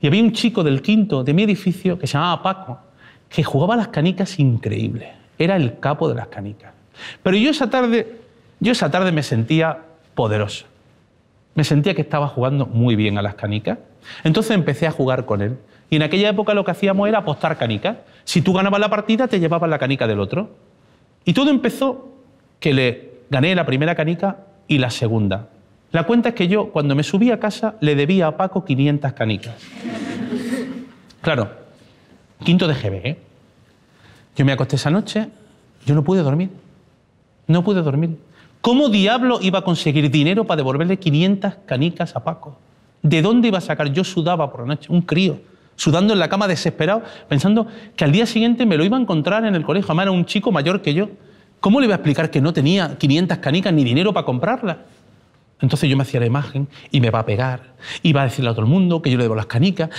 y había un chico del quinto de mi edificio que se llamaba Paco, que jugaba a las canicas increíble. Era el capo de las canicas. Pero yo esa tarde, yo esa tarde me sentía poderoso. Me sentía que estaba jugando muy bien a las canicas. Entonces empecé a jugar con él. Y en aquella época lo que hacíamos era apostar canicas. Si tú ganabas la partida, te llevabas la canica del otro. Y todo empezó que le gané la primera canica y la segunda. La cuenta es que yo, cuando me subí a casa, le debía a Paco 500 canicas. Claro, quinto de GB, ¿eh? Yo me acosté esa noche, yo no pude dormir. No pude dormir. ¿Cómo diablo iba a conseguir dinero para devolverle 500 canicas a Paco? ¿De dónde iba a sacar? Yo sudaba por la noche, un crío, sudando en la cama desesperado, pensando que al día siguiente me lo iba a encontrar en el colegio. Además, era un chico mayor que yo. ¿Cómo le iba a explicar que no tenía 500 canicas ni dinero para comprarlas? Entonces yo me hacía la imagen y me va a pegar, Iba a decirle a todo el mundo que yo le debo las canicas.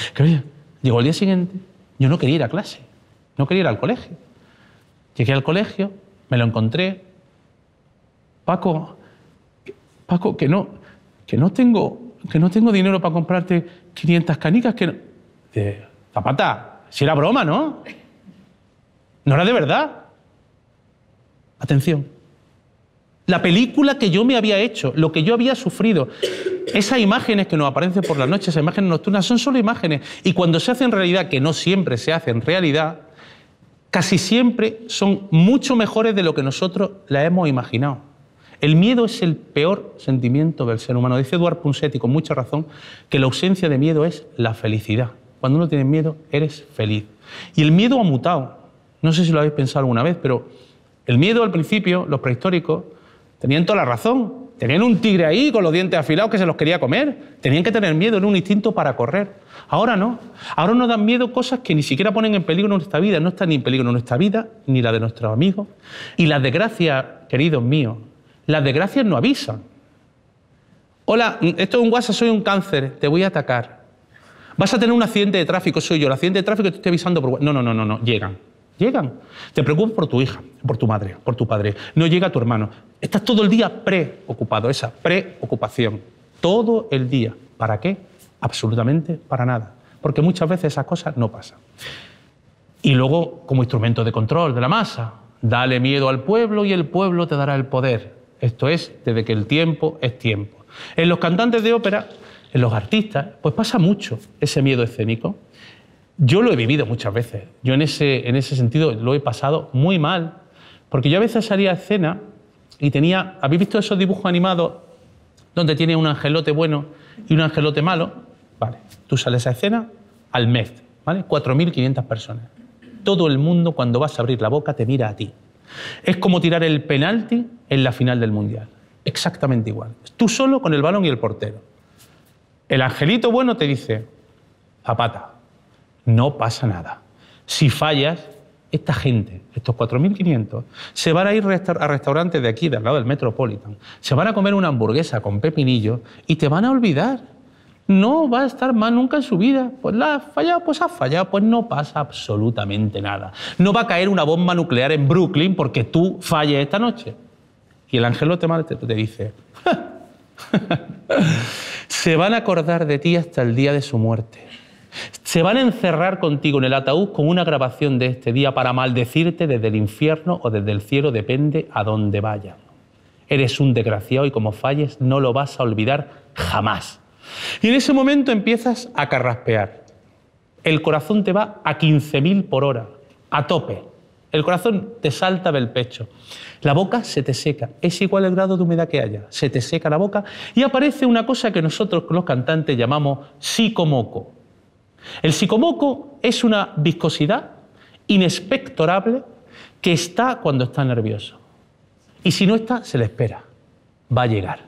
Llegó el día siguiente, yo no quería ir a clase, no quería ir al colegio. Llegué al colegio, me lo encontré, Paco, Paco, que no, que no tengo, que no tengo dinero para comprarte 500 canicas, que De, Zapata, si era broma, ¿no? No era de verdad. Atención. La película que yo me había hecho, lo que yo había sufrido, esas imágenes que nos aparecen por la noche, esas imágenes nocturnas, son solo imágenes. Y cuando se hacen realidad, que no siempre se hacen realidad, casi siempre son mucho mejores de lo que nosotros la hemos imaginado. El miedo es el peor sentimiento del ser humano. Dice Eduard y con mucha razón que la ausencia de miedo es la felicidad. Cuando uno tiene miedo, eres feliz. Y el miedo ha mutado. No sé si lo habéis pensado alguna vez, pero el miedo al principio, los prehistóricos, tenían toda la razón. Tenían un tigre ahí con los dientes afilados que se los quería comer. Tenían que tener miedo, era un instinto para correr. Ahora no. Ahora nos dan miedo cosas que ni siquiera ponen en peligro nuestra vida. No están ni en peligro nuestra vida, ni la de nuestros amigos. Y las desgracias, queridos míos, las desgracias no avisan. Hola, esto es un WhatsApp, soy un cáncer, te voy a atacar. Vas a tener un accidente de tráfico, soy yo. El accidente de tráfico te estoy avisando por No, no, no, no, no, llegan. Llegan. Te preocupas por tu hija, por tu madre, por tu padre. No llega tu hermano. Estás todo el día preocupado, esa preocupación. Todo el día. ¿Para qué? Absolutamente para nada. Porque muchas veces esas cosas no pasan. Y luego, como instrumento de control de la masa, dale miedo al pueblo y el pueblo te dará el poder. Esto es, desde que el tiempo es tiempo. En los cantantes de ópera, en los artistas, pues pasa mucho ese miedo escénico. Yo lo he vivido muchas veces. Yo en ese, sentido lo he pasado muy mal. Porque yo a veces salía a escena y tenía. ¿Habéis visto esos dibujos animados donde tiene un angelote bueno y un angelote malo? Vale, tú sales a escena al mes, ¿vale? 4.500 personas. Todo el mundo cuando vas a abrir la boca te mira a ti. Es como tirar el penalti en la final del Mundial. Exactamente igual. Tú solo con el balón y el portero. El angelito bueno te dice, Zapata, no pasa nada. Si fallas, esta gente, estos 4.500, se van a ir a restaurantes de aquí, del lado del Metropolitan, se van a comer una hamburguesa con pepinillo y te van a olvidar no va a estar mal nunca en su vida. Pues la ha fallado, pues ha fallado, pues no pasa absolutamente nada. No va a caer una bomba nuclear en Brooklyn porque tú falles esta noche. Y el ángel Marte te dice, se van a acordar de ti hasta el día de su muerte. Se van a encerrar contigo en el ataúd con una grabación de este día para maldecirte desde el infierno o desde el cielo, depende a dónde vayas. Eres un desgraciado y como falles no lo vas a olvidar jamás. Y en ese momento empiezas a carraspear. El corazón te va a 15.000 por hora, a tope. El corazón te salta del pecho. La boca se te seca. Es igual el grado de humedad que haya. Se te seca la boca y aparece una cosa que nosotros los cantantes llamamos psicomoco. El psicomoco es una viscosidad inespectorable que está cuando está nervioso. Y si no está, se le espera. Va a llegar.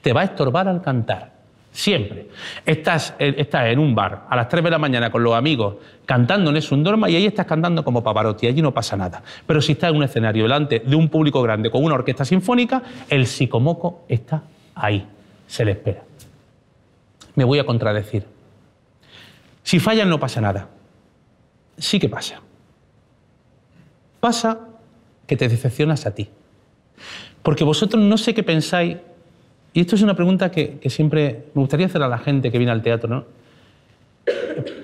Te va a estorbar al cantar. Siempre. Estás, en un bar a las 3 de la mañana con los amigos cantando en Es un Dorma y ahí estás cantando como Pavarotti, allí no pasa nada. Pero si estás en un escenario delante de un público grande con una orquesta sinfónica, el psicomoco está ahí, se le espera. Me voy a contradecir. Si fallan no pasa nada. Sí que pasa. Pasa que te decepcionas a ti. Porque vosotros no sé qué pensáis y esto es una pregunta que, siempre me gustaría hacer a la gente que viene al teatro, ¿no?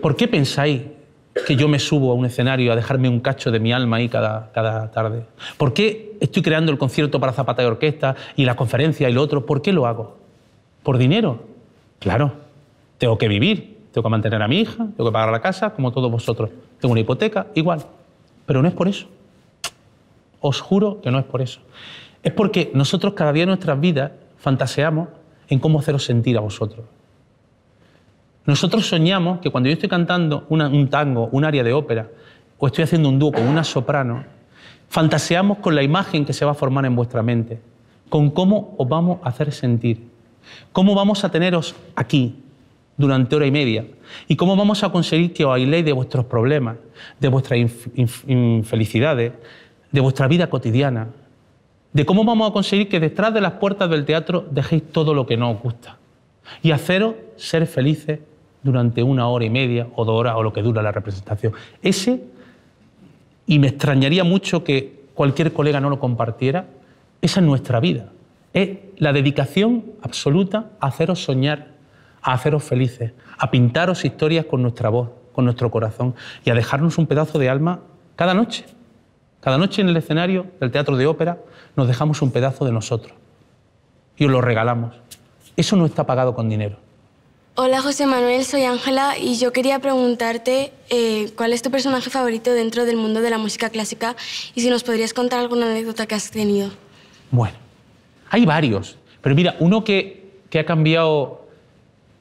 ¿Por qué pensáis que yo me subo a un escenario a dejarme un cacho de mi alma ahí cada, cada tarde? ¿Por qué estoy creando el concierto para zapata y orquesta y la conferencia y lo otro? ¿Por qué lo hago? ¿Por dinero? Claro, tengo que vivir, tengo que mantener a mi hija, tengo que pagar la casa, como todos vosotros. Tengo una hipoteca, igual. Pero no es por eso. Os juro que no es por eso. Es porque nosotros cada día de nuestras vidas fantaseamos en cómo haceros sentir a vosotros. Nosotros soñamos que cuando yo estoy cantando un tango, un área de ópera, o estoy haciendo un dúo con una soprano, fantaseamos con la imagen que se va a formar en vuestra mente, con cómo os vamos a hacer sentir, cómo vamos a teneros aquí durante hora y media y cómo vamos a conseguir que os aisléis de vuestros problemas, de vuestras infelicidades, de vuestra vida cotidiana, de cómo vamos a conseguir que detrás de las puertas del teatro dejéis todo lo que no os gusta y haceros ser felices durante una hora y media o dos horas o lo que dura la representación. Ese, y me extrañaría mucho que cualquier colega no lo compartiera, esa es nuestra vida. Es la dedicación absoluta a haceros soñar, a haceros felices, a pintaros historias con nuestra voz, con nuestro corazón y a dejarnos un pedazo de alma cada noche. Cada noche en el escenario del teatro de ópera, nos dejamos un pedazo de nosotros y os lo regalamos. Eso no está pagado con dinero. Hola José Manuel, soy Ángela y yo quería preguntarte eh, cuál es tu personaje favorito dentro del mundo de la música clásica y si nos podrías contar alguna anécdota que has tenido. Bueno, hay varios, pero mira, uno que, que ha cambiado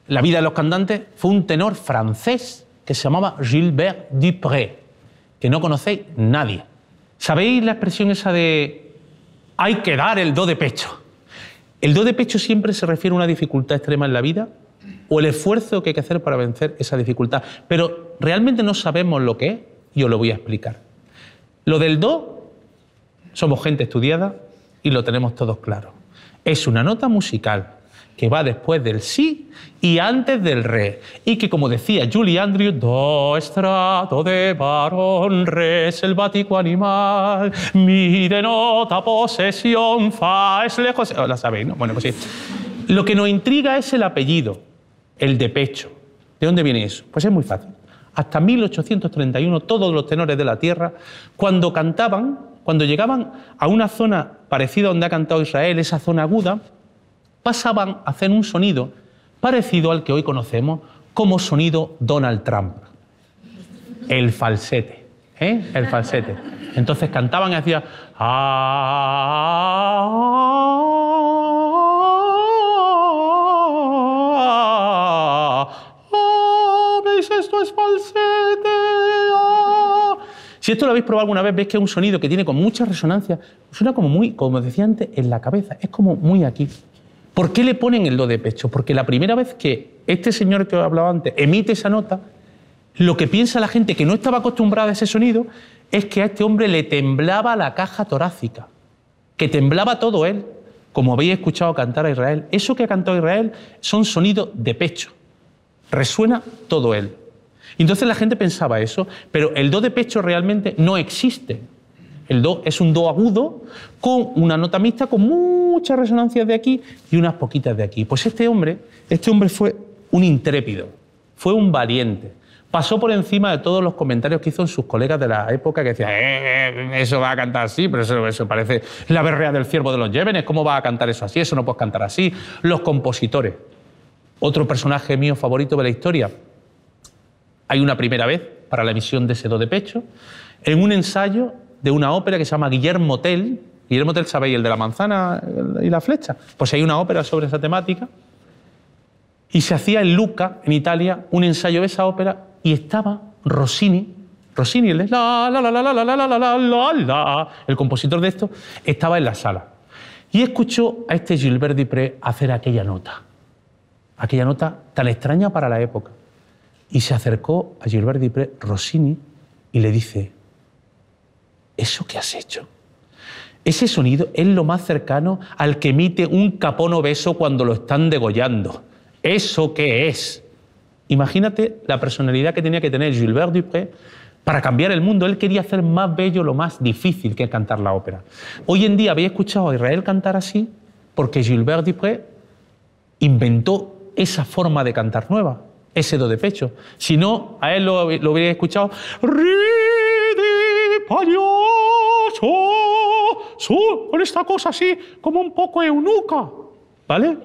la vida de los cantantes fue un tenor francés que se llamaba Gilbert Dupré, que no conocéis nadie. ¿Sabéis la expresión esa de hay que dar el do de pecho. ¿El do de pecho siempre se refiere a una dificultad extrema en la vida o el esfuerzo que hay que hacer para vencer esa dificultad? Pero realmente no sabemos lo que es, yo lo voy a explicar. Lo del do, somos gente estudiada y lo tenemos todos claro. Es una nota musical que va después del sí y antes del re, y que como decía Julie Andrews, do estrato de varón, re selvático animal, mi de nota posesión, fa es lejos... Ah, la sabéis, Bueno, pues sí. Lo que nos intriga es el apellido, el de pecho. ¿De dónde viene eso? Pues es muy fácil. Hasta 1831 todos los tenores de la tierra, cuando cantaban, cuando llegaban a una zona parecida a donde ha cantado Israel, esa zona aguda, pasaban a hacer un sonido parecido al que hoy conocemos como sonido Donald Trump. El falsete. ¿eh? El falsete. Entonces cantaban y hacían... Ah, ah, esto es falsete. Ah". Si esto lo habéis probado alguna vez, veis que es un sonido que tiene con mucha resonancia, suena como muy, como decía antes, en la cabeza, es como muy aquí. ¿Por qué le ponen el do de pecho? Porque la primera vez que este señor que os hablaba antes emite esa nota, lo que piensa la gente que no estaba acostumbrada a ese sonido es que a este hombre le temblaba la caja torácica, que temblaba todo él, como habéis escuchado cantar a Israel. Eso que ha cantado Israel son sonidos de pecho, resuena todo él. Entonces la gente pensaba eso, pero el do de pecho realmente no existe el do es un do agudo con una nota mixta con muchas resonancias de aquí y unas poquitas de aquí. Pues este hombre, este hombre fue un intrépido, fue un valiente. Pasó por encima de todos los comentarios que hizo sus colegas de la época que decían, eh, eh, eso va a cantar así, pero eso, parece la berrea del ciervo de los Yévenes. ¿cómo va a cantar eso así? Eso no puedes cantar así. Los compositores. Otro personaje mío favorito de la historia. Hay una primera vez para la emisión de ese do de pecho. En un ensayo de una ópera que se llama Guillermo Tell. Guillermo Tell, ¿sabéis? El de la manzana y la flecha. Pues hay una ópera sobre esa temática. Y se hacía en Lucca, en Italia, un ensayo de esa ópera y estaba Rossini. Rossini, el, la, la, la, la, la, la, la, la, el compositor de esto, estaba en la sala. Y escuchó a este Gilbert Dupré hacer aquella nota. Aquella nota tan extraña para la época. Y se acercó a Gilbert Dupré Rossini y le dice, ¿Eso que has hecho? Ese sonido es lo más cercano al que emite un capón obeso cuando lo están degollando. ¿Eso qué es? Imagínate la personalidad que tenía que tener Gilbert Dupré para cambiar el mundo. Él quería hacer más bello lo más difícil que cantar la ópera. Hoy en día habéis escuchado a Israel cantar así porque Gilbert Dupré inventó esa forma de cantar nueva, ese do de pecho. Si no, a él lo, lo hubiera escuchado. ¡Su! Con esta cosa así, como un poco eunuca. ¿Vale?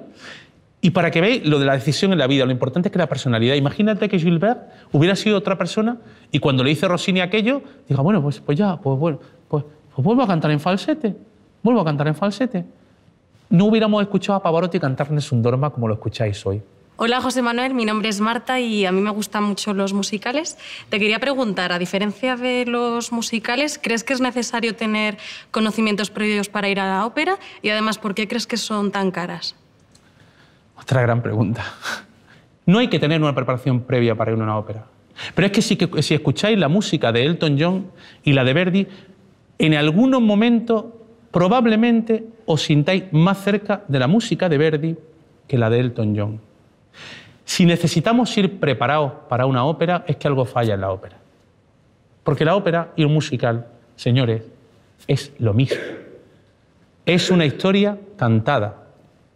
Y para que veáis lo de la decisión en la vida, lo importante es que la personalidad. Imagínate que Gilbert hubiera sido otra persona y cuando le dice Rossini aquello, diga, bueno, pues, pues ya, pues bueno, pues, pues vuelvo a cantar en falsete, vuelvo a cantar en falsete. No hubiéramos escuchado a Pavarotti cantar en Dorma como lo escucháis hoy. Hola José Manuel, mi nombre es Marta y a mí me gustan mucho los musicales. Te quería preguntar, a diferencia de los musicales, ¿crees que es necesario tener conocimientos previos para ir a la ópera? Y además, ¿por qué crees que son tan caras? Otra gran pregunta. No hay que tener una preparación previa para ir a una ópera. Pero es que si, escucháis la música de Elton John y la de Verdi, en algunos momentos probablemente os sintáis más cerca de la música de Verdi que la de Elton John. Si necesitamos ir preparados para una ópera, es que algo falla en la ópera. Porque la ópera y el musical, señores, es lo mismo. Es una historia cantada.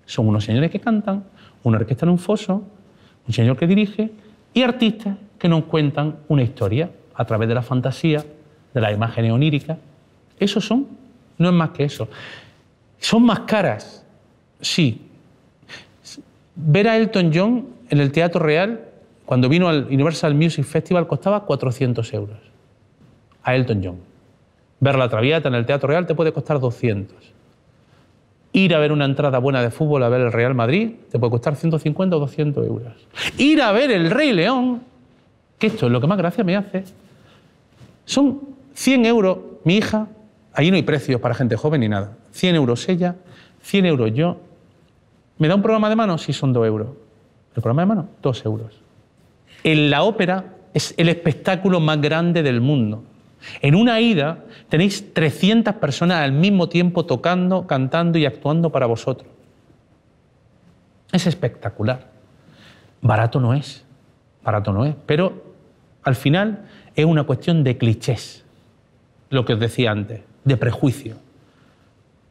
Son unos señores que cantan, una orquesta en un foso, un señor que dirige y artistas que nos cuentan una historia a través de la fantasía, de la imagen onírica. Eso son, no es más que eso. Son más caras, sí. Ver a Elton John en el Teatro Real, cuando vino al Universal Music Festival, costaba 400 euros a Elton John. Ver la Traviata en el Teatro Real te puede costar 200. Ir a ver una entrada buena de fútbol a ver el Real Madrid te puede costar 150 o 200 euros. Ir a ver el Rey León, que esto es lo que más gracia me hace, son 100 euros mi hija, ahí no hay precios para gente joven ni nada, 100 euros ella, 100 euros yo. ¿Me da un programa de mano? si son 2 euros. El programa de mano, dos euros. En la ópera es el espectáculo más grande del mundo. En una ida tenéis 300 personas al mismo tiempo tocando, cantando y actuando para vosotros. Es espectacular. Barato no es, barato no es, pero al final es una cuestión de clichés, lo que os decía antes, de prejuicio.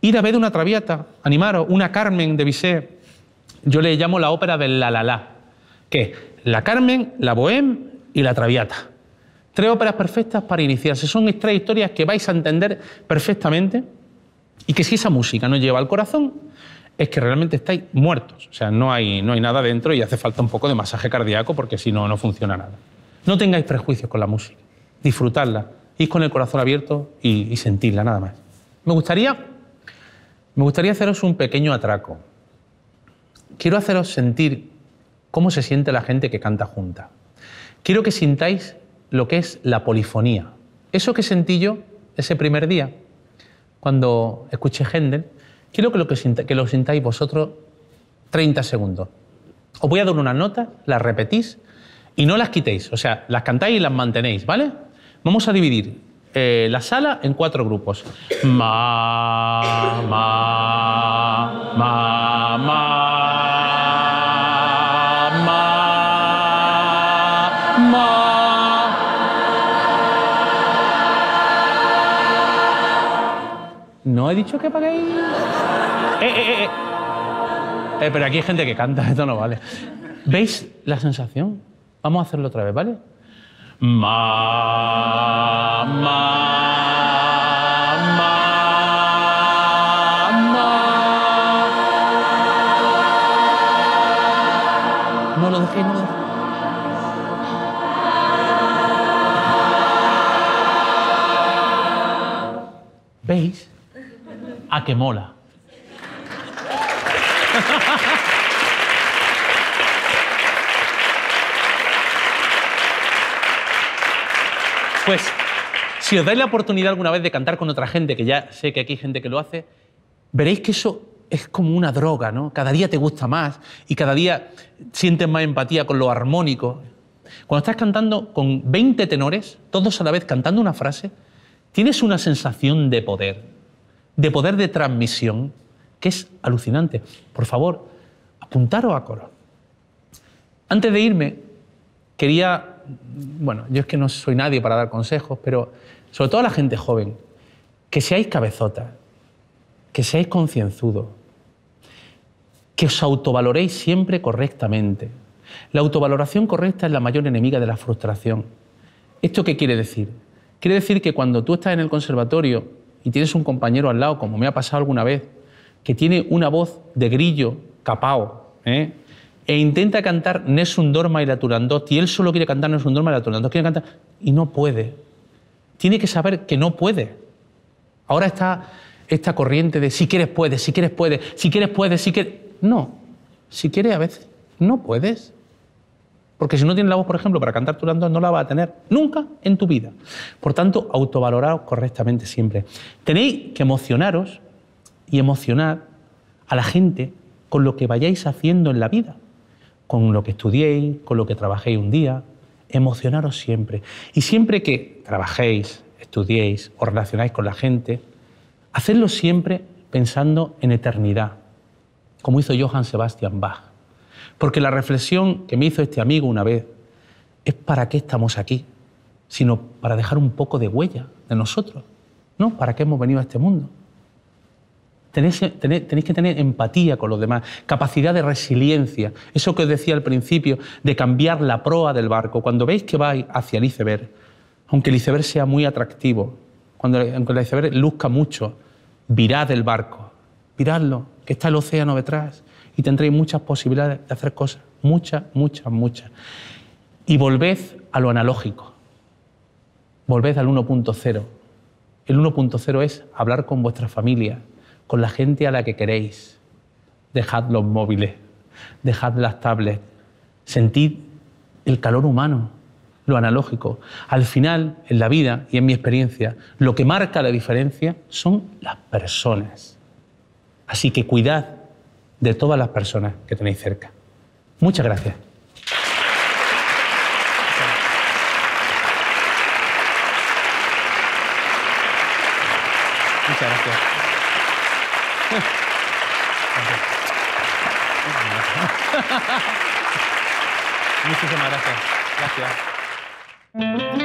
Ir a ver una traviata, animaros, una Carmen de Bizet, yo le llamo la ópera del la la la, que es la Carmen, la Bohème y la Traviata. Tres óperas perfectas para iniciarse. Son tres historias que vais a entender perfectamente y que si esa música no lleva al corazón, es que realmente estáis muertos. O sea, no hay, no hay nada dentro y hace falta un poco de masaje cardíaco porque si no, no funciona nada. No tengáis prejuicios con la música. Disfrutadla. y con el corazón abierto y, y sentirla, nada más. Me gustaría, me gustaría haceros un pequeño atraco quiero haceros sentir cómo se siente la gente que canta junta. Quiero que sintáis lo que es la polifonía. Eso que sentí yo ese primer día, cuando escuché Händel, quiero que lo, que, que lo sintáis vosotros 30 segundos. Os voy a dar una nota, las repetís y no las quitéis. O sea, las cantáis y las mantenéis, ¿vale? Vamos a dividir eh, la sala en cuatro grupos. Ma, ma, ma, ma. dicho que paguéis. Eh eh, eh, eh, eh, pero aquí hay gente que canta, esto no vale. ¿Veis la sensación? Vamos a hacerlo otra vez, ¿vale? Mamá. que mola. Pues, si os dais la oportunidad alguna vez de cantar con otra gente, que ya sé que aquí hay gente que lo hace, veréis que eso es como una droga, ¿no? Cada día te gusta más y cada día sientes más empatía con lo armónico. Cuando estás cantando con 20 tenores, todos a la vez cantando una frase, tienes una sensación de poder, de poder de transmisión que es alucinante. Por favor, apuntaros a coro. Antes de irme, quería, bueno, yo es que no soy nadie para dar consejos, pero sobre todo a la gente joven, que seáis cabezotas, que seáis concienzudos, que os autovaloréis siempre correctamente. La autovaloración correcta es la mayor enemiga de la frustración. ¿Esto qué quiere decir? Quiere decir que cuando tú estás en el conservatorio y tienes un compañero al lado, como me ha pasado alguna vez, que tiene una voz de grillo capao, ¿eh? e intenta cantar Nessun Dorma y la Turandot, y él solo quiere cantar Nessun Dorma y la Turandot, quiere cantar, y no puede. Tiene que saber que no puede. Ahora está esta corriente de si quieres puedes, si quieres puedes, si quieres puedes, si quieres... No, si quieres a veces no puedes. Porque si no tienes la voz, por ejemplo, para cantar tu no la vas a tener nunca en tu vida. Por tanto, autovaloraos correctamente siempre. Tenéis que emocionaros y emocionar a la gente con lo que vayáis haciendo en la vida, con lo que estudiéis, con lo que trabajéis un día. Emocionaros siempre. Y siempre que trabajéis, estudiéis o relacionáis con la gente, hacedlo siempre pensando en eternidad, como hizo Johann Sebastian Bach. Porque la reflexión que me hizo este amigo una vez es para qué estamos aquí, sino para dejar un poco de huella de nosotros, ¿no? ¿Para qué hemos venido a este mundo? Tenéis, que tener empatía con los demás, capacidad de resiliencia, eso que os decía al principio, de cambiar la proa del barco. Cuando veis que vais hacia el iceberg, aunque el iceberg sea muy atractivo, cuando, aunque el iceberg luzca mucho, virad el barco, viradlo, que está el océano detrás, y tendréis muchas posibilidades de hacer cosas, muchas, muchas, muchas. Y volved a lo analógico, volved al 1.0. El 1.0 es hablar con vuestra familia, con la gente a la que queréis. Dejad los móviles, dejad las tablets, sentid el calor humano, lo analógico. Al final, en la vida y en mi experiencia, lo que marca la diferencia son las personas. Así que cuidad de todas las personas que tenéis cerca. Muchas gracias. Muchas gracias. Muchísimas gracias. Gracias.